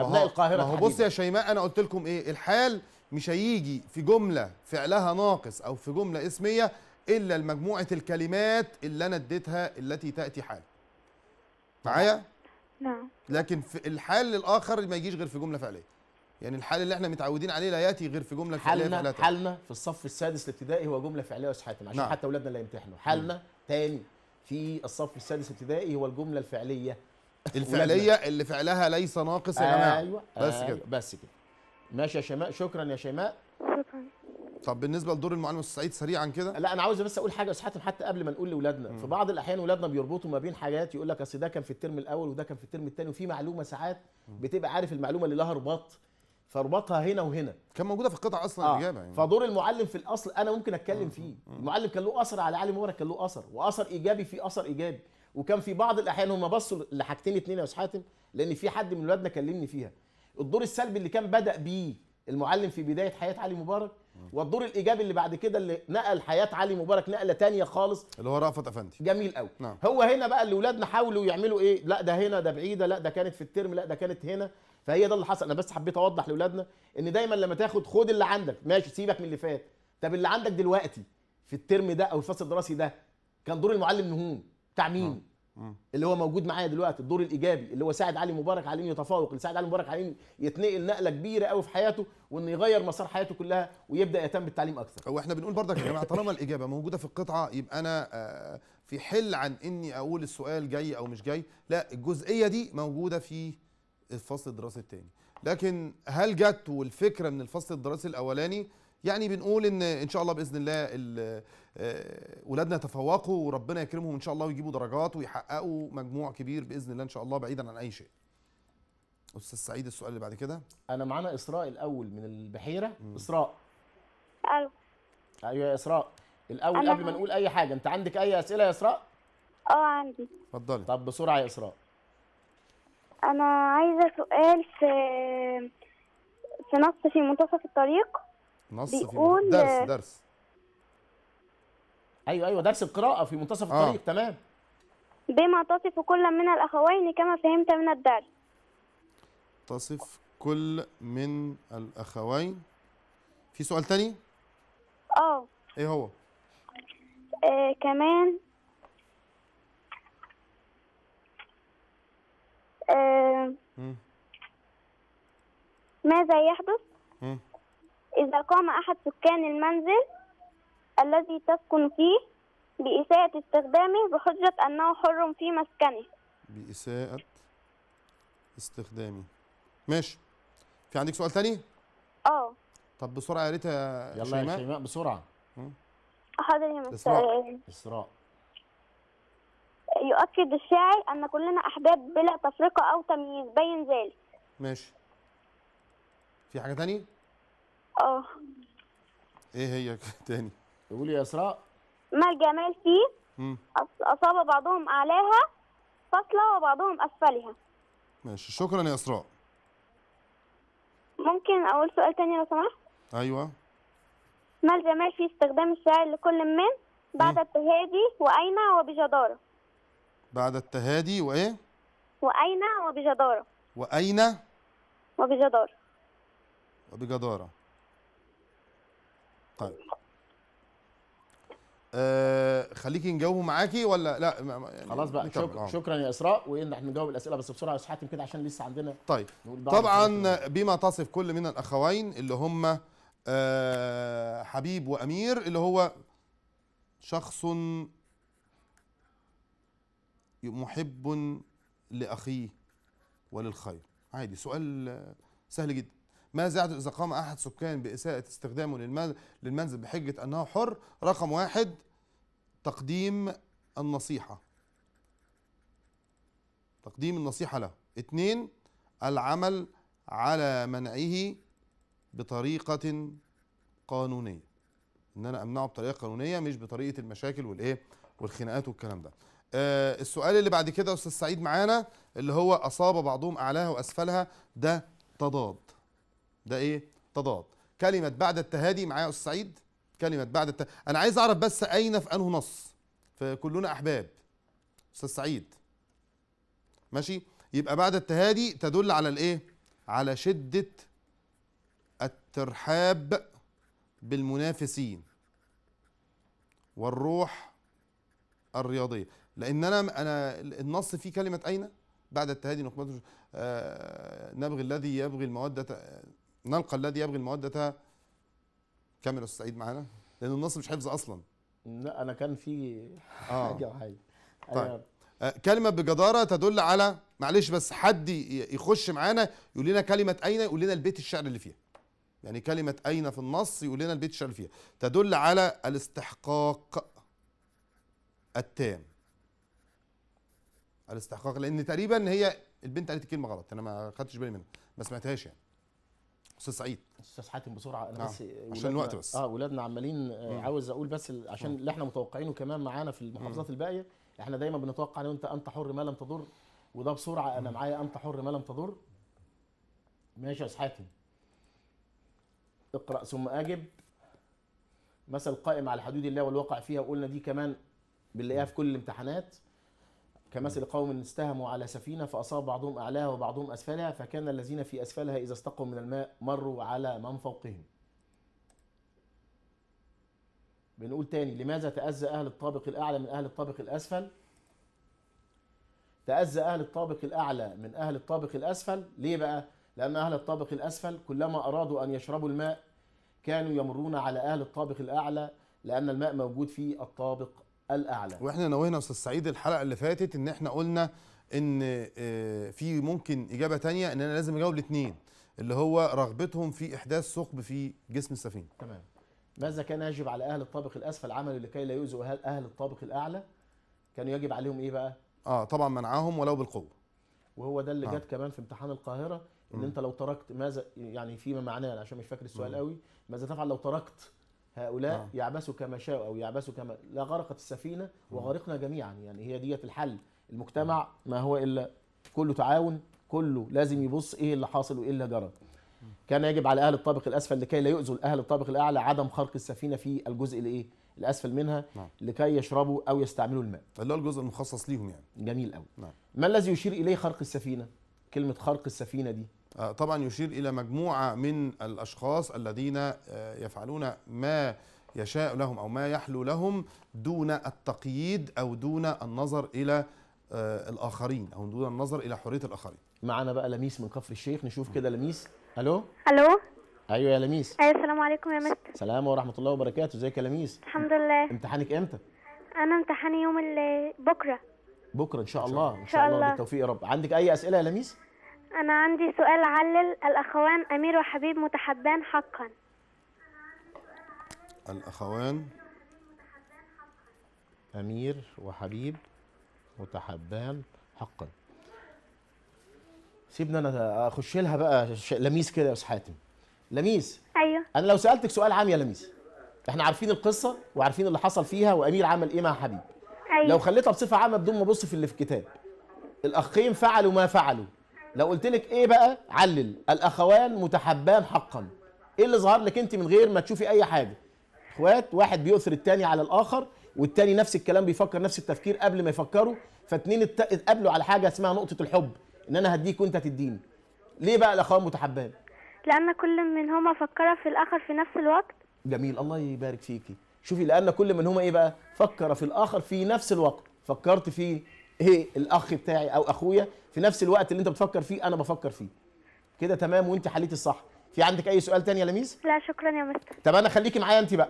ابناء القاهره ما هو بص يا شيماء انا قلت لكم ايه الحال مش هيجي في جمله فعلها ناقص او في جمله اسميه الا لمجموعه الكلمات اللي انا اديتها التي تاتي حال معايا نعم لكن في الحال الاخر ما يجيش غير في جمله فعليه يعني الحال اللي احنا متعودين عليه لا ياتي غير في جمله فعليه حالنا فعلية حالنا في الصف السادس الابتدائي هو جمله فعليه وسحاتم عشان نعم. حتى اولادنا لا يمتحنوا حالنا م. تاني في الصف السادس الابتدائي هو الجمله الفعليه الفعليه اللي فعلها ليس ناقص يا جماعه أيوة بس كده أيوة، بس كده ماشي يا شيماء شكرا يا شيماء شكرا طب بالنسبه لدور المعلم السعيد سريعا كده لا انا عاوز بس اقول حاجه يا حاتم حتى قبل ما نقول لاولادنا في بعض الاحيان اولادنا بيربطوا ما بين حاجات يقول لك اصل ده كان في الترم الاول وده كان في الترم الثاني وفي معلومه ساعات بتبقى عارف المعلومه اللي لها رباط فربطها هنا وهنا كان موجوده في القطعه اصلا آه. الاجابه يعني فدور المعلم في الاصل انا ممكن اتكلم فيه المعلم كان له اثر على علي مبارك كان له اثر واثر ايجابي في اثر ايجابي وكان في بعض الاحيان هم بصوا لحاجتين اثنين يا استاذ حاتم لان في حد من ولادنا كلمني فيها الدور السلبي اللي كان بدا بيه المعلم في بدايه حياه علي مبارك والدور الايجابي اللي بعد كده اللي نقل حياه علي مبارك نقله تانية خالص اللي هو رأفت افندي جميل قوي نعم. هو هنا بقى اللي اولادنا حاولوا يعملوا ايه لا ده هنا ده بعيده لا ده كانت في الترم لا ده كانت هنا فهي ده اللي حصل انا بس حبيت اوضح لاولادنا ان دايما لما تاخد خد اللي عندك ماشي سيبك من اللي فات طب اللي عندك دلوقتي في الترم ده او الفصل الدراسي ده كان دور المعلم نهون بتاع مين نعم. اللي هو موجود معايا دلوقتي الدور الايجابي اللي هو ساعد علي مبارك على انه يتفوق اللي ساعد علي مبارك على انه يتنقل نقله كبيره قوي في حياته وانه يغير مسار حياته كلها ويبدا يهتم بالتعليم اكثر هو احنا بنقول برضك يا جماعه طالما الاجابه موجوده في القطعه يبقى انا آه، في حل عن اني اقول السؤال جاي او مش جاي لا الجزئيه دي موجوده في الفصل الدراسي الثاني لكن هل جت والفكره من الفصل الدراسي الاولاني يعني بنقول ان ان شاء الله باذن الله اولادنا آه، يتفوقوا وربنا يكرمهم ان شاء الله ويجيبوا درجات ويحققوا مجموع كبير باذن الله ان شاء الله بعيدا عن اي شيء استاذ سعيد السؤال اللي بعد كده انا معانا اسراء الاول من البحيره مم. اسراء الو ايوه يا اسراء الاول قبل ما نقول اي حاجه انت عندك اي اسئله يا اسراء اه عندي اتفضلي طب بسرعه يا اسراء انا عايزه سؤال في في نص في منتصف الطريق نص في درس درس ايوه ايوه درس القراءه في منتصف آه. الطريق تمام بما تصف كل من الاخوين كما فهمت من الدرس تصف كل من الاخوين في سؤال تاني اه ايه هو آه كمان آه ماذا يحدث مم. إذا قام أحد سكان المنزل الذي تسكن فيه بإساءة استخدامه بحجة أنه حر في مسكنه بإساءة استخدامه ماشي في عندك سؤال تاني؟ اه طب بسرعة يا ريت يا يلا يا شيماء بسرعة حاضر يا مستر إسراء يؤكد الشاعر أن كلنا أحباب بلا تفرقة أو تمييز بين ذلك ماشي في حاجة تاني؟ اه ايه هي [LAUGHS] تاني؟ قولي إيه يا اسراء ما الجمال فيه أصاب بعضهم أعلاها فصلة وبعضهم أسفلها ماشي شكرا يا اسراء ممكن أقول سؤال تاني لو سمحت أيوه ما الجمال في استخدام الشعر لكل من بعد مم. التهادي وأين وبجدارة بعد التهادي وإيه؟ وأين وبجدارة وأين؟ وبجدارة وبجدارة طيب آه خليكي نجاوبه معاكي ولا لا يعني خلاص بقى شك آه. شكرا يا اسراء وان احنا نجاوب الاسئله بس بسرعه يا استاذ حاتم كده عشان لسه عندنا طيب طبعا بما تصف كل من الاخوين اللي هم آه حبيب وامير اللي هو شخص محب لاخيه وللخير عادي سؤال سهل جدا ماذا زاد إذا قام أحد سكان بإساءة استخدامه للمنزل بحجة أنه حر رقم واحد تقديم النصيحة تقديم النصيحة له اثنين العمل على منعه بطريقة قانونية ان انا امنعه بطريقة قانونية مش بطريقة المشاكل والايه والخناقات والكلام ده آه السؤال اللي بعد كده استاذ سعيد معانا اللي هو اصاب بعضهم اعلاها واسفلها ده تضاد ده ايه تضاد كلمه بعد التهادي معايا يا استاذ سعيد كلمه بعد الت... انا عايز اعرف بس اين في انه نص فكلنا احباب استاذ سعيد ماشي يبقى بعد التهادي تدل على الايه على شده الترحاب بالمنافسين والروح الرياضيه لان انا انا النص فيه كلمه اين بعد التهادي نقمة آه نبغي الذي يبغي الموده آه، نلقى الذي يبغي المودة كامل أستاذ سعيد معانا لأن النص مش حفظ أصلا لا أنا كان في آه. [LAUGHS] حاجة طيب. آه. وحاجة طيب أنا... كلمة بجدارة تدل على معلش بس حد يخش معانا يقول لنا كلمة أين يقول لنا البيت الشعر اللي فيها يعني كلمة أين في النص يقول لنا البيت الشعر اللي فيها تدل على الاستحقاق التام الاستحقاق لأن تقريبا هي البنت قالت الكلمة غلط أنا ما خدتش بالي منها ما سمعتهاش يعني استاذ سعيد استاذ حاتم بسرعه انا آه. بس عشان الوقت بس اه ولادنا عمالين آه عاوز اقول بس عشان اللي احنا متوقعينه كمان معانا في المحافظات الباقيه احنا دايما بنتوقع ان انت انت حر ما لم تضر وده بسرعه انا معايا انت حر ما لم تضر ماشي يا استاذ حاتم اقرا ثم اجب مثل قائم على حدود الله والواقع فيها وقلنا دي كمان بنلاقيها في كل الامتحانات كمثل قوم استهموا على سفينة فأصاب بعضهم أعلاها وبعضهم أسفلها فكان الذين في أسفلها إذا استقوا من الماء مروا على من فوقهم بنقول تاني لماذا تأذى أهل الطابق الأعلى من أهل الطابق الأسفل تأذى أهل الطابق الأعلى من أهل الطابق الأسفل ليه بقى؟ لأن أهل الطابق الأسفل كلما أرادوا أن يشربوا الماء كانوا يمرون على أهل الطابق الأعلى لأن الماء موجود في الطابق الاعلى واحنا نوهنا استاذ سعيد الحلقه اللي فاتت ان احنا قلنا ان آه، في ممكن اجابه تانية ان انا لازم اجاوب الاثنين اللي هو رغبتهم في احداث ثقب في جسم السفينه تمام ماذا كان يجب على اهل الطابق الاسفل عمله لكي لا يؤذوا اهل الطابق الاعلى كانوا يجب عليهم ايه بقى اه طبعا منعهم ولو بالقوه وهو ده اللي آه. جت كمان في امتحان القاهره ان م. انت لو تركت ماذا يعني فيما معناه عشان مش فاكر السؤال م. قوي ماذا تفعل لو تركت هؤلاء آه. يعبثوا كما شاءوا او يعبثوا كما لا غرقت السفينه وغرقنا جميعا يعني هي ديت الحل المجتمع آه. ما هو الا كله تعاون كله لازم يبص ايه اللي حاصل وايه اللي جرى كان يجب على اهل الطابق الاسفل لكي لا يؤذوا اهل الطابق الاعلى عدم خرق السفينه في الجزء الايه الاسفل منها نعم. لكي يشربوا او يستعملوا الماء اللي هو الجزء المخصص ليهم يعني جميل قوي نعم. ما الذي يشير اليه خرق السفينه كلمه خرق السفينه دي آه، طبعا يشير الى مجموعه من الاشخاص الذين آه، يفعلون ما يشاء لهم او ما يحلو لهم دون التقييد او دون النظر الى آه، الاخرين او دون النظر الى حريه الاخرين. معانا بقى لميس من كفر الشيخ نشوف كده لميس الو الو ايوه يا لميس ايوه السلام عليكم يا مستر سلام ورحمه الله وبركاته ازيك يا لميس الحمد لله امتحانك امتى انا امتحاني يوم بكره بكره ان شاء الله ان شاء, إن شاء الله, الله بالتوفيق يا رب عندك اي اسئله يا لميس أنا عندي سؤال علل الأخوان أمير وحبيب متحبان حقا الأخوان أمير وحبيب متحبان حقا سيبنا أنا أخش لها بقى لميس كده يا أستاذ حاتم لميس أيوه أنا لو سألتك سؤال عام يا لميس إحنا عارفين القصة وعارفين اللي حصل فيها وأمير عمل إيه مع حبيب أيوه لو خليتها بصفة عامة بدون ما أبص في اللي في الكتاب الأخين فعلوا ما فعلوا لو قلت لك ايه بقى علل الاخوان متحبان حقا ايه اللي ظهر لك انت من غير ما تشوفي اي حاجه اخوات واحد بيؤثر التاني على الاخر والتاني نفس الكلام بيفكر نفس التفكير قبل ما يفكروا فاتنين اتقابلوا على حاجه اسمها نقطه الحب ان انا هديك وانت هتديني ليه بقى الاخوان متحبان لان كل منهما فكر في الاخر في نفس الوقت جميل الله يبارك فيكي شوفي لان كل منهما ايه بقى فكر في الاخر في نفس الوقت فكرت في ايه الاخ بتاعي او اخويا في نفس الوقت اللي انت بتفكر فيه انا بفكر فيه كده تمام وانت حليتي الصح في عندك اي سؤال تاني يا لميس لا شكرا يا مستر طب انا خليكي معايا انت بقى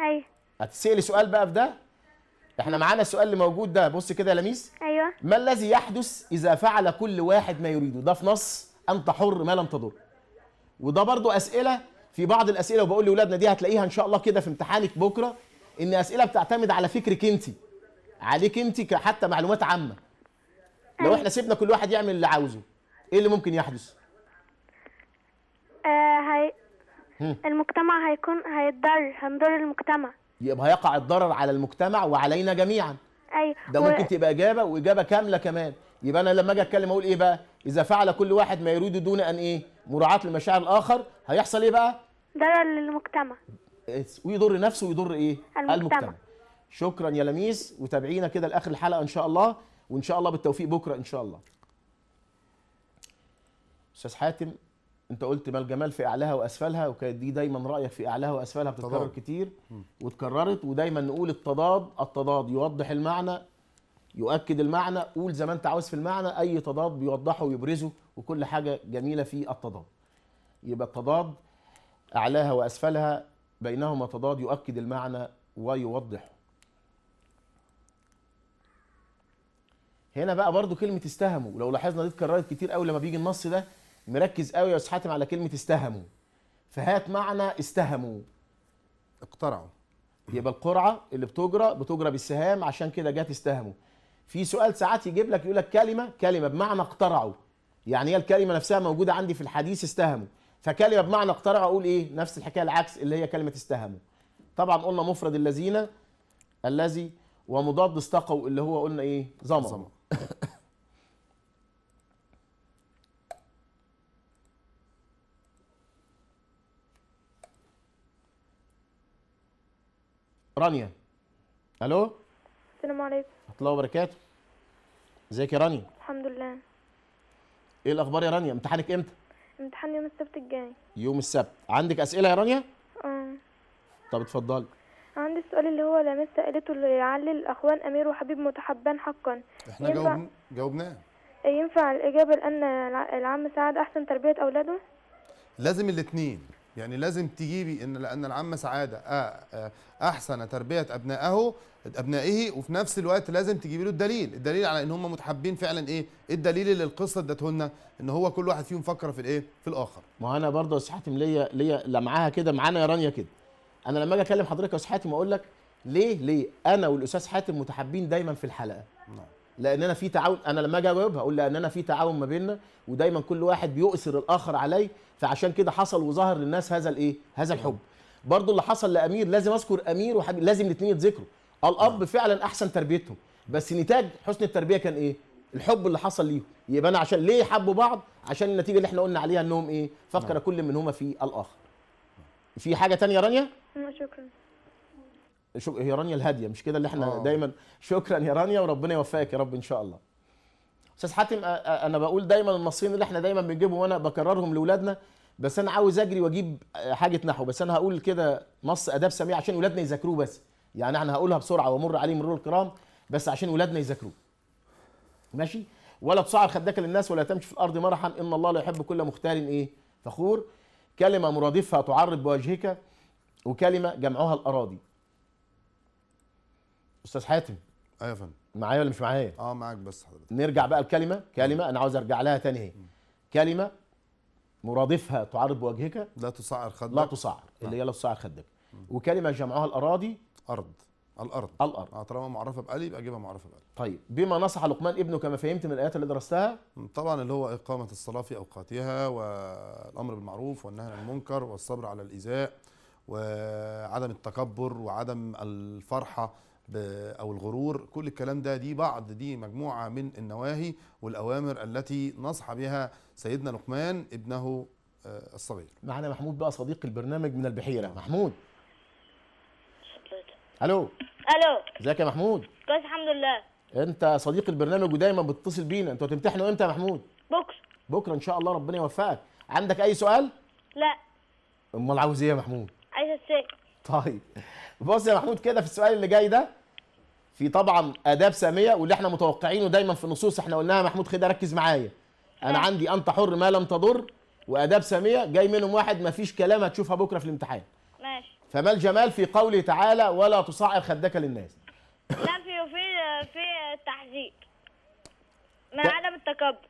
ايوه هتسالي سؤال بقى في ده احنا معانا السؤال اللي موجود ده بص كده يا لميس ايوه ما الذي يحدث اذا فعل كل واحد ما يريده ده في نص انت حر ما لم تضر وده برضو اسئله في بعض الاسئله وبقول لاولادنا دي هتلاقيها ان شاء الله كده في امتحانك بكره ان اسئله بتعتمد على فكرك انتي عليك انت حتى معلومات عامه لو احنا سيبنا كل واحد يعمل اللي عاوزه ايه اللي ممكن يحدث آه هي... المجتمع هيكون هيتضر هنضر المجتمع يبقى هيقع الضرر على المجتمع وعلينا جميعا ايوه ده ممكن و... تبقى اجابه واجابه كامله كمان يبقى انا لما اجي اتكلم اقول ايه بقى اذا فعل كل واحد ما يريد دون ان ايه مراعاه لمشاعر الاخر هيحصل ايه بقى ضرر للمجتمع إيه، ويضر نفسه ويضر ايه المجتمع, المجتمع. شكرا يا لميس وتابعينا كده لاخر الحلقه ان شاء الله وان شاء الله بالتوفيق بكره ان شاء الله استاذ حاتم انت قلت ما الجمال في اعلاها واسفلها وكانت دي دايما رايك في اعلاها واسفلها بتتكرر طبعا. كتير وتكررت ودايما نقول التضاد التضاد يوضح المعنى يؤكد المعنى قول زي ما انت عاوز في المعنى اي تضاد بيوضحه ويبرزه وكل حاجه جميله في التضاد يبقى التضاد اعلاها واسفلها بينهما تضاد يؤكد المعنى ويوضحه هنا بقى برضو كلمه استهموا ولو لاحظنا دي اتكررت كتير قوي لما بيجي النص ده مركز قوي يا استاذ حاتم على كلمه استهموا فهات معنى استهموا اقترعوا يبقى القرعه اللي بتجرى بتجرى بالسهام عشان كده جت استهموا في سؤال ساعات يجيب لك يقول لك كلمه كلمه بمعنى اقترعوا يعني هي الكلمه نفسها موجوده عندي في الحديث استهموا فكلمه بمعنى اقترعوا اقول ايه نفس الحكايه العكس اللي هي كلمه استهموا طبعا قلنا مفرد الذين الذي ومضاد استقوا اللي هو قلنا ايه زمر [COUGHS] رانيا الو السلام عليكم ورحمه الله وبركاته ازيك يا رانيا الحمد لله ايه الاخبار يا رانيا امتحانك امتى امتحان يوم السبت الجاي يوم السبت عندك اسئله يا رانيا اه طب اتفضلي عندي السؤال اللي هو لمس سألته اللي يعلي الأخوان أمير وحبيب متحبان حقا احنا جاوبنا جاوبناه ينفع الإجابة لأن العم سعد أحسن تربية أولاده؟ لازم الاثنين يعني لازم تجيبي ان لان العم سعاده آه، آه، احسن تربيه ابنائه ابنائه وفي نفس الوقت لازم تجيبي له الدليل الدليل على ان هم متحابين فعلا إيه؟, ايه الدليل اللي القصه ادته لنا ان هو كل واحد فيهم فكر في الايه في الاخر ما انا برضه يا حاتم ليا ليا لمعاها كده معانا يا رانيا كده انا لما اجي اكلم حضرتك يا استاذ حاتم واقول لك ليه ليه انا والاستاذ حاتم متحابين دايما في الحلقه نعم لاننا في تعاون انا لما اجي اجاوبها اقول لاننا في تعاون ما بيننا ودايما كل واحد بيؤثر الاخر علي فعشان كده حصل وظهر للناس هذا الايه هذا الحب برضو اللي حصل لامير لازم اذكر امير وحبيب لازم الاثنين يتذكروا الاب نعم. فعلا احسن تربيتهم بس نتاج حسن التربيه كان ايه الحب اللي حصل ليهم يبقى انا عشان ليه حبوا بعض عشان النتيجه اللي احنا قلنا عليها انهم ايه فكر نعم. كل منهما في الاخر في حاجه تانية رانيا شكرا شك... هي رانيا الهاديه مش كده اللي احنا أوه. دايما [LAUGHS] شكرا يا رانيا وربنا يوفقك يا رب ان شاء الله استاذ حاتم انا بقول دايما النصين اللي احنا دايما بنجيبهم وانا بكررهم لاولادنا بس انا عاوز اجري واجيب آه، حاجه نحو بس انا هقول كده نص اداب سميع عشان اولادنا يذاكروه بس يعني احنا هقولها بسرعه وامر عليه مرور الكرام بس عشان اولادنا يذاكروه ماشي ولا تصعر خدك للناس ولا تمشي في الارض مرحا ان الله لا يحب كل مختال ايه فخور كلمه مرادفها تعرض بوجهك وكلمه جمعوها الاراضي استاذ حاتم ايوه يا فندم معايا ولا مش معايا اه معاك بس حضرتك نرجع بقى الكلمه كلمه انا عاوز ارجع لها تاني اهي كلمه مرادفها تعارض بوجهك لا تصعر خدك لا تصعر اللي هي نعم. لا تصعر خدك وكلمه جمعها الاراضي ارض الارض الارض اه طالما معرفه بالي يبقى اجيبها معرفه بالي طيب بما نصح لقمان ابنه كما فهمت من الايات اللي درستها طبعا اللي هو اقامه الصلاه في اوقاتها والامر بالمعروف والنهي عن المنكر والصبر على الايذاء وعدم التكبر وعدم الفرحه او الغرور كل الكلام ده دي بعض دي مجموعه من النواهي والاوامر التي نصح بها سيدنا لقمان ابنه آه، الصغير معنا محمود بقى صديق البرنامج من البحيره محمود الو الو ازيك يا محمود كويس الحمد لله انت صديق البرنامج ودايما بتتصل بينا انتوا هتمتحنوا امتى يا محمود بكره بكره ان شاء الله ربنا يوفقك عندك اي سؤال لا امال عاوز ايه يا محمود [LAUGHS] طيب بص يا محمود كده في السؤال اللي جاي ده في طبعا اداب ساميه واللي احنا متوقعينه دايما في النصوص احنا قلناها محمود خده ركز معايا انا عندي انت حر ما لم تضر واداب ساميه جاي منهم واحد ما فيش كلام هتشوفها بكره في الامتحان ماشي فما الجمال في قوله تعالى ولا تصعر خدك للناس لا في في في التحذير من عدم التكبر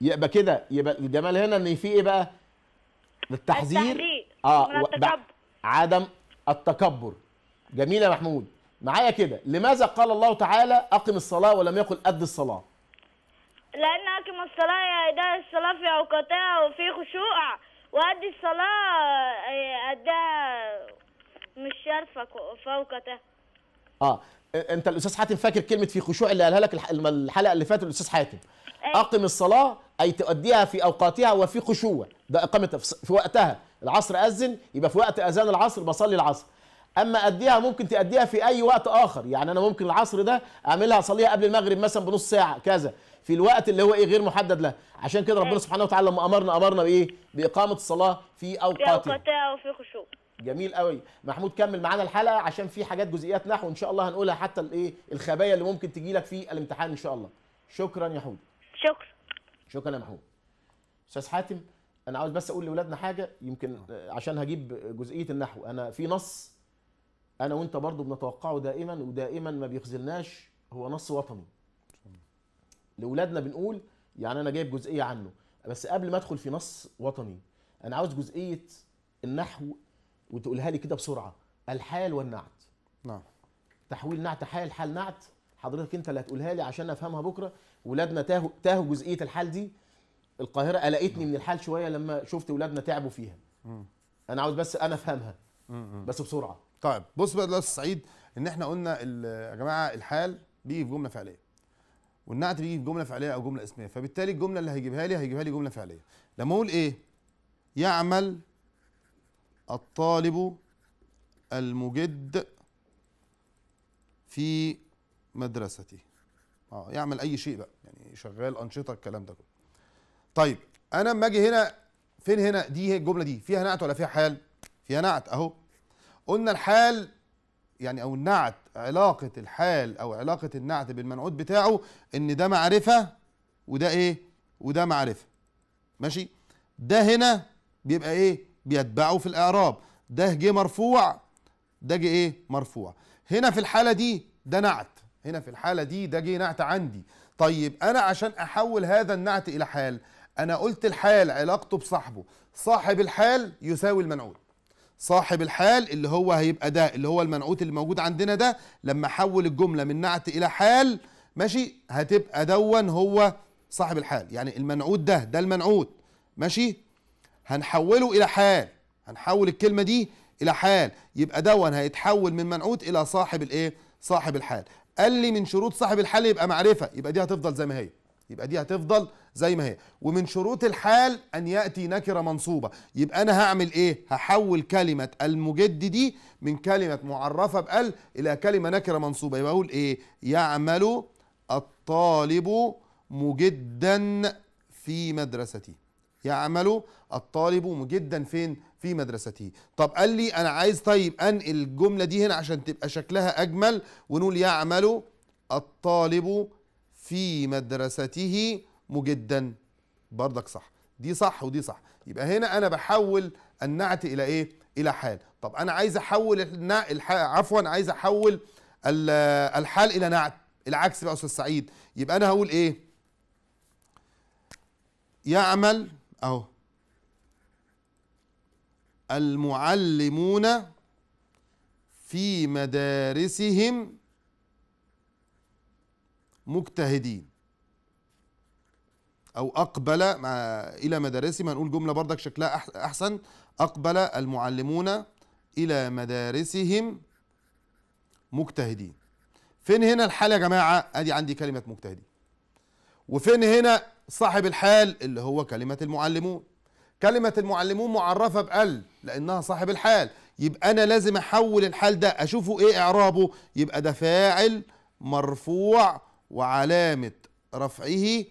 يبقى كده يبقى الجمال هنا ان في ايه بقى التحذير, التحذير اه من التكبر عدم التكبر جميل يا محمود معايا كده لماذا قال الله تعالى أقم الصلاة ولم يقل أد الصلاة لأن أقم الصلاة يا أداء الصلاة في أوقاتها وفي خشوع وأد الصلاة أداء مش شرفة فوقتها آه أنت الأستاذ حاتم فاكر كلمة في خشوع اللي قالها لك الحلقة اللي فاتت الأستاذ حاتم إيه. أقم الصلاة أي تؤديها في أوقاتها وفي خشوع ده إقامتها في وقتها العصر اذن يبقى في وقت اذان العصر بصلي العصر اما اديها ممكن تاديها في اي وقت اخر يعني انا ممكن العصر ده اعملها اصليها قبل المغرب مثلا بنص ساعه كذا في الوقت اللي هو ايه غير محدد له عشان كده ربنا سبحانه وتعالى لما امرنا امرنا بايه باقامه الصلاه في اوقاتها في اوقاتها وفي خشوع جميل قوي محمود كمل معانا الحلقه عشان في حاجات جزئيات نحو ان شاء الله هنقولها حتى الايه الخبايا اللي ممكن تجي لك في الامتحان ان شاء الله شكرا يا حود شكرا شكرا يا محمود استاذ حاتم انا عاوز بس اقول لاولادنا حاجه يمكن عشان هجيب جزئيه النحو انا في نص انا وانت برضو بنتوقعه دائما ودائما ما بيخذلناش هو نص وطني لاولادنا بنقول يعني انا جايب جزئيه عنه بس قبل ما ادخل في نص وطني انا عاوز جزئيه النحو وتقولها لي كده بسرعه الحال والنعت نعم تحويل نعت حال حال نعت حضرتك انت اللي هتقولها لي عشان افهمها بكره ولادنا تاهوا تاهوا جزئيه الحال دي القاهره قلقتني من الحال شويه لما شفت اولادنا تعبوا فيها انا عاوز بس انا افهمها بس بسرعه طيب بص بقى دلوقتي سعيد ان احنا قلنا يا جماعه الحال بيجي في جمله فعليه والنعت بيجي في جمله فعليه او جمله اسميه فبالتالي الجمله اللي هيجيبها لي هيجيبها لي جمله فعليه لما اقول ايه يعمل الطالب المجد في مدرسته اه يعمل اي شيء بقى يعني شغال انشطه الكلام ده كله طيب انا لما اجي هنا فين هنا دي هي الجمله دي فيها نعت ولا فيها حال فيها نعت اهو قلنا الحال يعني او النعت علاقه الحال او علاقه النعت بالمنعوت بتاعه ان ده معرفه وده ايه وده معرفه ماشي ده هنا بيبقى ايه بيتبعه في الاعراب ده جه مرفوع ده جه ايه مرفوع هنا في الحاله دي ده نعت هنا في الحاله دي ده جه نعت عندي طيب انا عشان احول هذا النعت الى حال انا قلت الحال علاقته بصاحبه صاحب الحال يساوي المنعوت صاحب الحال اللي هو هيبقى ده اللي هو المنعوت اللي موجود عندنا ده لما احول الجمله من نعت الى حال ماشي هتبقى دون هو صاحب الحال يعني المنعوت ده ده المنعوت ماشي هنحوله الى حال هنحول الكلمه دي الى حال يبقى دون هيتحول من منعوت الى صاحب الايه صاحب الحال قال لي من شروط صاحب الحال يبقى معرفه يبقى دي هتفضل زي ما هي يبقى دي هتفضل زي ما هي ومن شروط الحال ان ياتي نكره منصوبه يبقى انا هعمل ايه هحول كلمه المجد دي من كلمه معرفه بال الى كلمه نكره منصوبه يبقى اقول ايه يعمل الطالب مجدا في مدرستي يعمل الطالب مجدا فين في مدرسته طب قال لي انا عايز طيب انقل الجمله دي هنا عشان تبقى شكلها اجمل ونقول يعمل الطالب في مدرسته مجدا برضك صح دي صح ودي صح يبقى هنا انا بحول النعت الى ايه الى حال طب انا عايز احول الح... عفوا عايز احول الحال الى نعت العكس بقى استاذ سعيد يبقى انا هقول ايه يعمل اهو المعلمون في مدارسهم مجتهدين او اقبل مع الى ما نقول جمله بردك شكلها احسن اقبل المعلمون الى مدارسهم مجتهدين فين هنا الحال يا جماعه ادي عندي كلمه مجتهدين وفين هنا صاحب الحال اللي هو كلمه المعلمون كلمه المعلمون معرفه بال لانها صاحب الحال يبقى انا لازم احول الحال ده اشوفه ايه اعرابه يبقى ده فاعل مرفوع وعلامة رفعه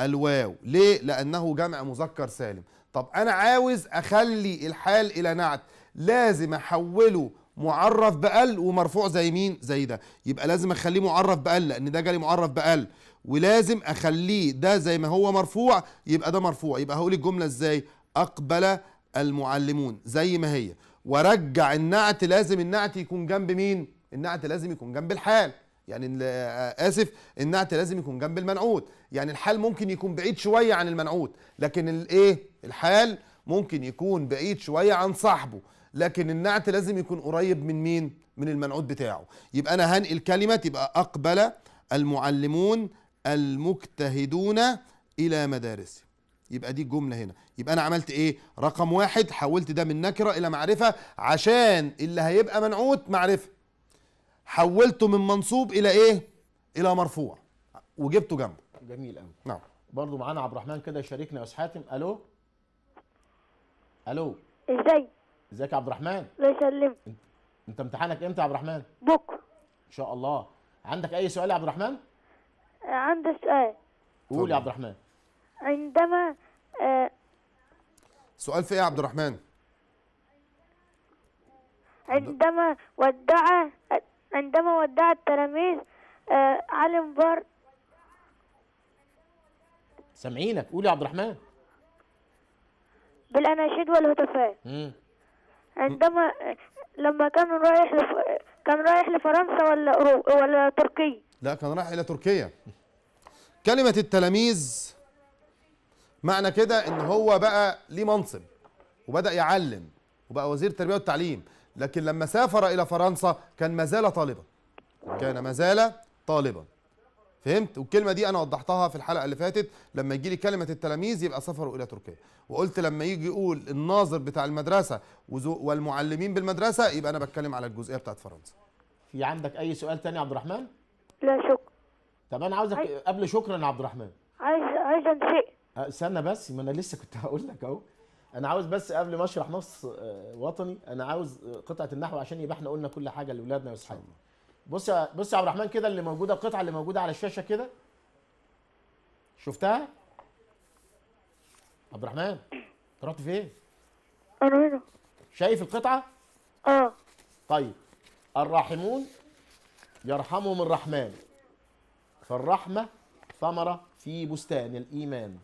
الواو ليه؟ لأنه جمع مذكر سالم طب أنا عاوز أخلي الحال إلى نعت لازم أحوله معرف بأل ومرفوع زي مين؟ زي ده يبقى لازم أخليه معرف بأل لأن ده جالي معرف بأل ولازم أخليه ده زي ما هو مرفوع يبقى ده مرفوع يبقى هقول الجملة إزاي؟ أقبل المعلمون زي ما هي ورجع النعت لازم النعت يكون جنب مين؟ النعت لازم يكون جنب الحال يعني آه، اسف النعت لازم يكون جنب المنعوت يعني الحال ممكن يكون بعيد شويه عن المنعوت لكن الايه الحال ممكن يكون بعيد شويه عن صاحبه لكن النعت لازم يكون قريب من مين من المنعوت بتاعه يبقى انا هنقل كلمه تبقى اقبل المعلمون المجتهدون الى مدارسهم يبقى دي الجملة هنا يبقى أنا عملت إيه رقم واحد حولت ده من نكرة إلى معرفة عشان اللي هيبقى منعوت معرفة حولته من منصوب الى ايه الى مرفوع وجبته جنبه جميل قوي نعم برضه معانا عبد الرحمن كده يشاركنا يا استاذ حاتم الو الو ازاي ازيك يا عبد الرحمن الله يسلمك انت امتحانك امتى يا عبد الرحمن بكره ان شاء الله عندك اي سؤال يا عبد الرحمن عندي سؤال قول يا عبد الرحمن عندما آه سؤال في ايه يا عبد الرحمن عندما ودع عندما ودع التلاميذ آه، على بار سامعينك قول يا عبد الرحمن بالاناشيد والهتافات عندما آه، لما كان رايح لف... كان رايح لفرنسا ولا ولا تركيا لا كان رايح الى تركيا كلمه التلاميذ معنى كده ان هو بقى ليه منصب وبدا يعلم وبقى وزير التربيه والتعليم لكن لما سافر إلى فرنسا كان ما زال طالبا كان ما زال طالبا فهمت والكلمه دي انا وضحتها في الحلقه اللي فاتت لما يجي لي كلمه التلاميذ يبقى سافروا الى تركيا وقلت لما يجي يقول الناظر بتاع المدرسه والمعلمين بالمدرسه يبقى انا بتكلم على الجزئيه بتاعت فرنسا في عندك اي سؤال تاني يا عبد الرحمن لا شكرا طب انا عاوزك عايز... قبل شكرا يا عبد الرحمن عايز عايز شيء أه، استنى بس ما انا لسه كنت هقول لك اهو انا عاوز بس قبل ما اشرح نص آه، وطني انا عاوز آه، قطعه النحو عشان يبقى احنا قلنا كل حاجه لاولادنا واصحابنا بص يا بص يا عبد الرحمن كده اللي موجوده القطعه اللي موجوده على الشاشه كده شفتها عبد الرحمن رحت فين هنا شايف القطعه اه طيب الراحمون يرحمهم الرحمن فالرحمه ثمره في بستان الايمان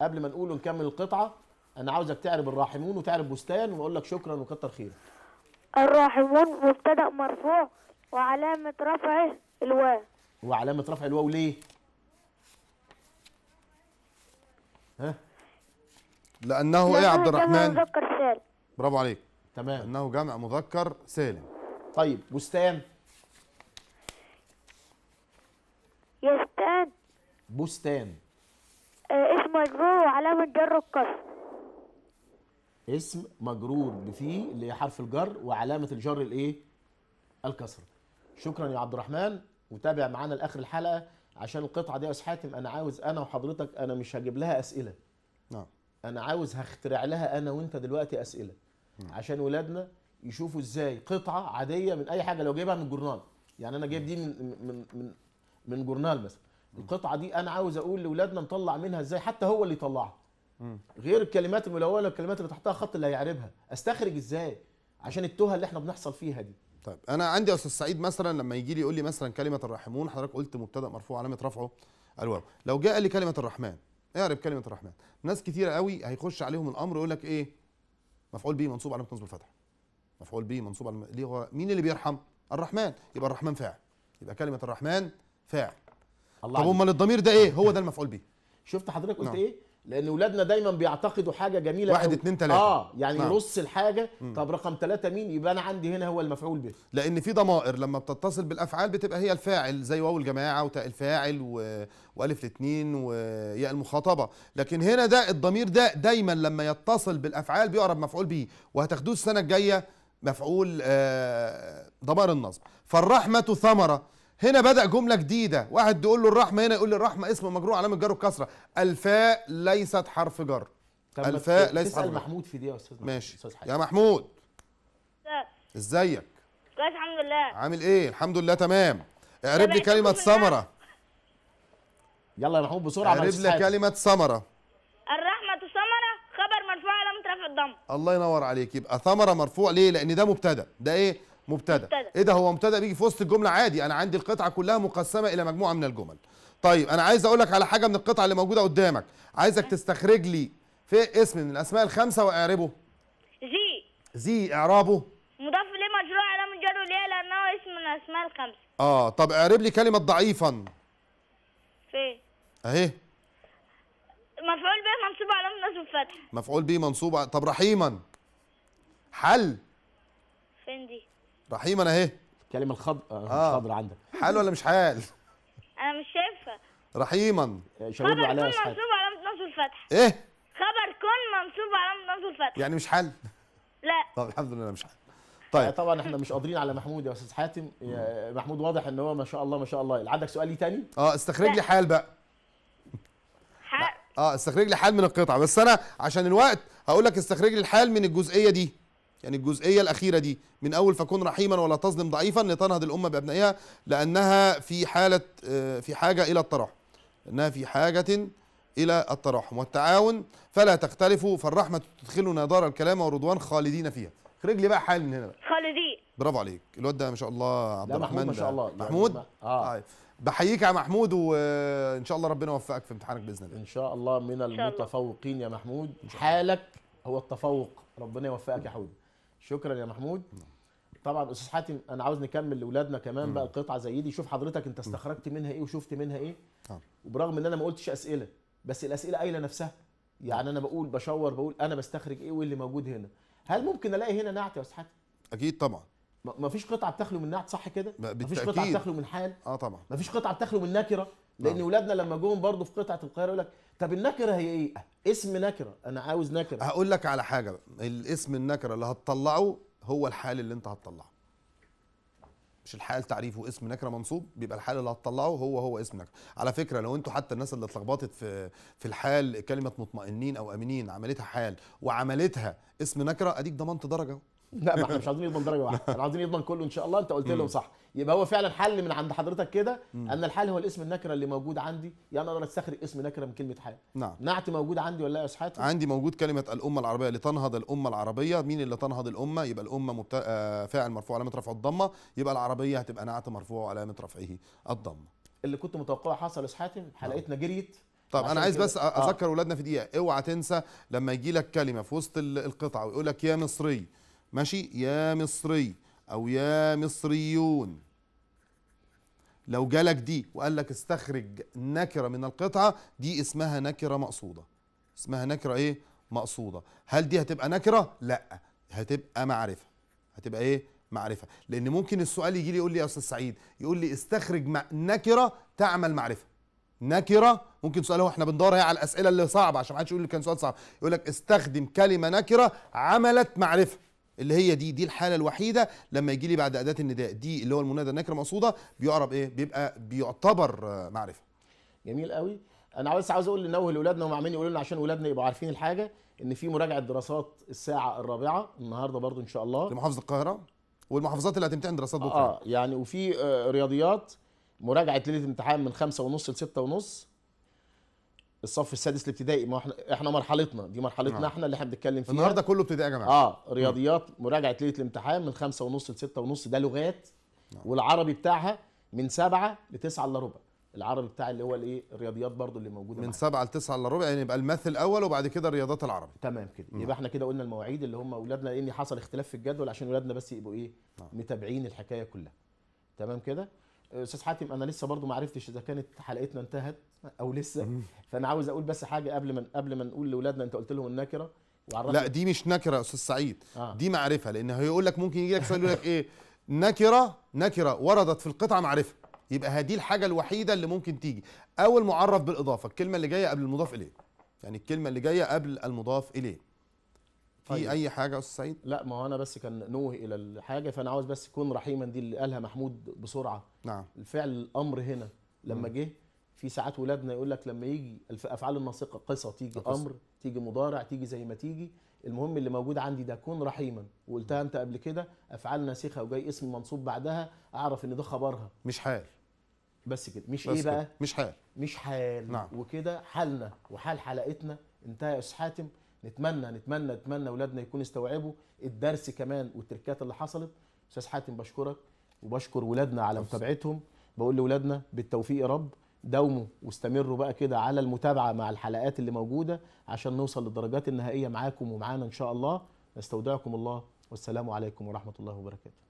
قبل ما نقول نكمل القطعه انا عاوزك تعرب الراحمون وتعرب بستان واقول لك شكرا وكتر خيرك الراحمون مبتدا مرفوع وعلامه رفعه الواو وعلامه رفع الواو ليه ها لانه, ايه يا عبد الرحمن جمع مذكر سالم برافو عليك تمام انه جمع مذكر سالم طيب بستان يستان بستان آه، اسم مجرور وعلامه جر الكسر اسم مجرور بفي اللي هي حرف الجر وعلامه الجر الايه؟ الكسره. شكرا يا عبد الرحمن وتابع معانا لاخر الحلقه عشان القطعه دي يا استاذ حاتم انا عاوز انا وحضرتك انا مش هجيب لها اسئله. نعم. انا عاوز هخترع لها انا وانت دلوقتي اسئله. نعم. عشان ولادنا يشوفوا ازاي قطعه عاديه من اي حاجه لو جايبها من الجورنال يعني انا جايب دي من من من من جورنال مثلا نعم. القطعه دي انا عاوز اقول لاولادنا نطلع منها ازاي حتى هو اللي يطلعها غير الكلمات الملونه والكلمات اللي تحتها خط اللي هيعربها استخرج ازاي عشان التوهه اللي احنا بنحصل فيها دي طيب انا عندي استاذ سعيد مثلا لما يجي لي يقول لي مثلا كلمه الراحمون حضرتك قلت مبتدا مرفوع علامه رفعه الواو لو جاء لي كلمه الرحمن اعرب كلمه الرحمن ناس كثيره قوي هيخش عليهم الامر يقول لك ايه مفعول به منصوب علامه نصب الفتح مفعول به منصوب علامه ليه هو مين اللي بيرحم الرحمن يبقى الرحمن فاعل يبقى كلمه الرحمن فاعل الله طب امال الضمير ده ايه هو ده المفعول به شفت حضرتك قلت نعم. ايه لان ولادنا دايما بيعتقدوا حاجه جميله واحد أو... اتنين تلاته اه يعني نعم. نص الحاجه مم. طب رقم ثلاثه مين يبقى انا عندي هنا هو المفعول به لان في ضمائر لما بتتصل بالافعال بتبقى هي الفاعل زي واو الجماعه وتاء الفاعل و... والف الاثنين وياء المخاطبه لكن هنا ده الضمير ده دايما لما يتصل بالافعال بيقرب مفعول به وهتاخدوه السنه الجايه مفعول آه ضمائر النصب فالرحمه ثمره هنا بدأ جملة جديدة واحد يقول له الرحمة هنا يقول لي الرحمة اسم مجرور علامة جره بكسرة الفاء ليست حرف جر الفاء ليست حرف جر محمود في دي يا استاذ ماشي يا محمود ازيك كويس الحمد لله عامل ايه الحمد لله تمام اعرب لي كلمة ثمرة يلا يا محمود بسرعة اعرب لي كلمة ثمرة الرحمة ثمرة خبر مرفوع علامة رفع الضم الله ينور عليك يبقى ثمرة مرفوع ليه لأن ده مبتدأ ده ايه مبتدا, مبتدأ. ايه ده هو مبتدا بيجي في وسط الجمله عادي انا عندي القطعه كلها مقسمه الى مجموعه من الجمل طيب انا عايز اقول لك على حاجه من القطعه اللي موجوده قدامك عايزك تستخرج لي في اسم من الاسماء الخمسه واعربه زي زي اعرابه مضاف ليه مجرور علامه مجرور ليه لانه اسم من الاسماء الخمسه اه طب اعرب لي كلمه ضعيفا فين اهي مفعول به منصوب علامه نصب الفتح مفعول به منصوب طب رحيما حل فين دي رحيم انا اهي الكلمه الخض... آه. آه. الخضراء عندك حال ولا مش حال انا مش شايفها رحيما آه، شاور له عليها كن منصوب علامه نصر الفتح ايه خبر كن منصوب علامه نصر الفتح يعني مش حال؟ لا طب الحمد لله مش حال طيب آه، طبعا احنا مش قادرين على محمود يا استاذ حاتم يا محمود واضح ان هو ما شاء الله ما شاء الله عندك سؤال ليه تاني اه استخرج لي حال بقى حال اه استخرج لي حال من القطعه بس انا عشان الوقت هقول لك استخرج لي الحال من الجزئيه دي يعني الجزئيه الاخيره دي من اول فكن رحيما ولا تظلم ضعيفا لتنهض الامه بابنائها لانها في حاله آه، في حاجه الى التراحم انها في حاجه الى التراحم والتعاون فلا تختلفوا فالرحمه تدخلنا دار الكلام ورضوان خالدين فيها خرج لي بقى حال من هنا بقى خالدين برافو عليك الواد ده ما شاء الله عبد الرحمن ما شاء الله محمود اه بحييك يا محمود وان شاء الله ربنا يوفقك في امتحانك باذن الله ان شاء الله من المتفوقين يا محمود حالك هو التفوق ربنا يوفقك يا حبيبي شكرا يا محمود طبعا استاذ حاتم انا عاوز نكمل لاولادنا كمان بقى القطعه زي دي شوف حضرتك انت استخرجت منها ايه وشفت منها ايه آه. وبرغم ان انا ما قلتش اسئله بس الاسئله قايله نفسها يعني انا بقول بشاور بقول انا بستخرج ايه واللي موجود هنا هل ممكن الاقي هنا نعت يا استاذ حاتم اكيد طبعا ما فيش قطعه بتخلو من نعت صح كده ما فيش قطعه بتخلو من حال اه طبعا ما فيش قطعه بتخلو من نكره لان نعم. اولادنا لما جم برضه في قطعه القاهره يقول لك طب النكره هي ايه اسم نكره انا عاوز نكره هقول لك على حاجه الاسم النكره اللي هتطلعه هو الحال اللي انت هتطلعه مش الحال تعريفه اسم نكره منصوب بيبقى الحال اللي هتطلعه هو هو اسم نكره على فكره لو انتوا حتى الناس اللي اتلخبطت في في الحال كلمه مطمئنين او امنين عملتها حال وعملتها اسم نكره اديك ضمنت درجه لا ما احنا مش عاوزين يضمن درجه واحده احنا عاوزين يضمن كله ان شاء الله انت قلت لهم صح يبقى هو فعلا حل من عند حضرتك كده ان الحل هو الاسم النكره اللي موجود عندي يعني انا استخرج اسم نكره من كلمه حال نعم نعت موجود عندي ولا يا عندي موجود كلمه الامه العربيه لتنهض الامه العربيه مين اللي تنهض الامه يبقى الامه مبت... آه فاعل مرفوع علامه رفع الضمه يبقى العربيه هتبقى نعت مرفوع علامه رفعه الضمه اللي كنت متوقعه حصل يا شحاته حلقتنا نعم. جريت طب انا عايز بس آه. اذكر اولادنا في دقيقه اوعى تنسى لما يجي لك كلمه في وسط القطعه ويقول لك يا مصري ماشي يا مصري او يا مصريون لو جالك دي وقال لك استخرج نكره من القطعه دي اسمها نكره مقصوده اسمها نكره ايه مقصوده هل دي هتبقى نكره لا هتبقى معرفه هتبقى ايه معرفه لان ممكن السؤال يجي لي يقول لي يا استاذ سعيد يقول لي استخرج نكره تعمل معرفه نكره ممكن سؤال هو احنا بندور هي على الاسئله اللي صعبه عشان ما حدش يقول لي كان سؤال صعب يقول لك استخدم كلمه نكره عملت معرفه اللي هي دي دي الحاله الوحيده لما يجي لي بعد اداه النداء دي اللي هو المنادى النكره مقصوده بيعرب ايه بيبقى بيعتبر معرفه جميل قوي انا عاوز عاوز اقول لنوه لاولادنا هم عمالين يقولوا لنا عشان اولادنا يبقوا عارفين الحاجه ان في مراجعه دراسات الساعه الرابعه النهارده برضو ان شاء الله لمحافظه القاهره والمحافظات اللي هتمتحن دراسات بكره اه يعني وفي آه، رياضيات مراجعه ليله امتحان من خمسة ونص لستة ونص الصف السادس الابتدائي ما احنا احنا مرحلتنا دي مرحلتنا آه. احنا اللي احنا بنتكلم فيها النهارده كله ابتدائي يا جماعه اه رياضيات مراجعه ليله الامتحان من خمسة ونص ل ونص ده لغات آه. والعربي بتاعها من سبعة ل 9 الا ربع العربي بتاع اللي هو الايه الرياضيات برضو اللي موجوده من سبعة ل 9 الا ربع يعني يبقى الماث الاول وبعد كده الرياضات العربي تمام كده آه. يبقى احنا كده قلنا المواعيد اللي هم اولادنا لان حصل اختلاف في الجدول عشان اولادنا بس يبقوا ايه آه. متابعين الحكايه كلها تمام كده استاذ حاتم انا لسه برضو ما عرفتش اذا كانت حلقتنا انتهت او لسه فانا عاوز اقول بس حاجه قبل ما قبل ما نقول لاولادنا انت قلت لهم النكره وعرفت لا دي مش نكره يا استاذ سعيد آه. دي معرفه لان هيقول لك ممكن يجي لك سؤال يقول لك ايه نكره نكره وردت في القطعه معرفه يبقى هدي الحاجه الوحيده اللي ممكن تيجي او المعرف بالاضافه الكلمه اللي جايه قبل المضاف اليه يعني الكلمه اللي جايه قبل المضاف اليه في طيب. اي حاجه يا استاذ سعيد لا ما هو انا بس كان نوه الى الحاجه فانا عاوز بس يكون رحيما دي اللي قالها محمود بسرعه نعم الفعل الامر هنا لما جه في ساعات ولادنا يقول لك لما يجي الافعال الناسقه قصه تيجي قصة. امر تيجي مضارع تيجي زي ما تيجي المهم اللي موجود عندي ده كون رحيما وقلتها انت قبل كده افعال ناسخه وجاي اسم منصوب بعدها اعرف ان ده خبرها مش حال بس كده مش بس ايه بقى مش حال مش حال نعم. وكده حالنا وحال حلقتنا انتهى يا استاذ حاتم نتمنى نتمنى نتمنى اولادنا يكونوا استوعبوا الدرس كمان والتركات اللي حصلت استاذ حاتم بشكرك وبشكر ولادنا على متابعتهم بقول لاولادنا بالتوفيق يا رب دوموا واستمروا بقى كده على المتابعه مع الحلقات اللي موجوده عشان نوصل للدرجات النهائيه معاكم ومعانا ان شاء الله نستودعكم الله والسلام عليكم ورحمه الله وبركاته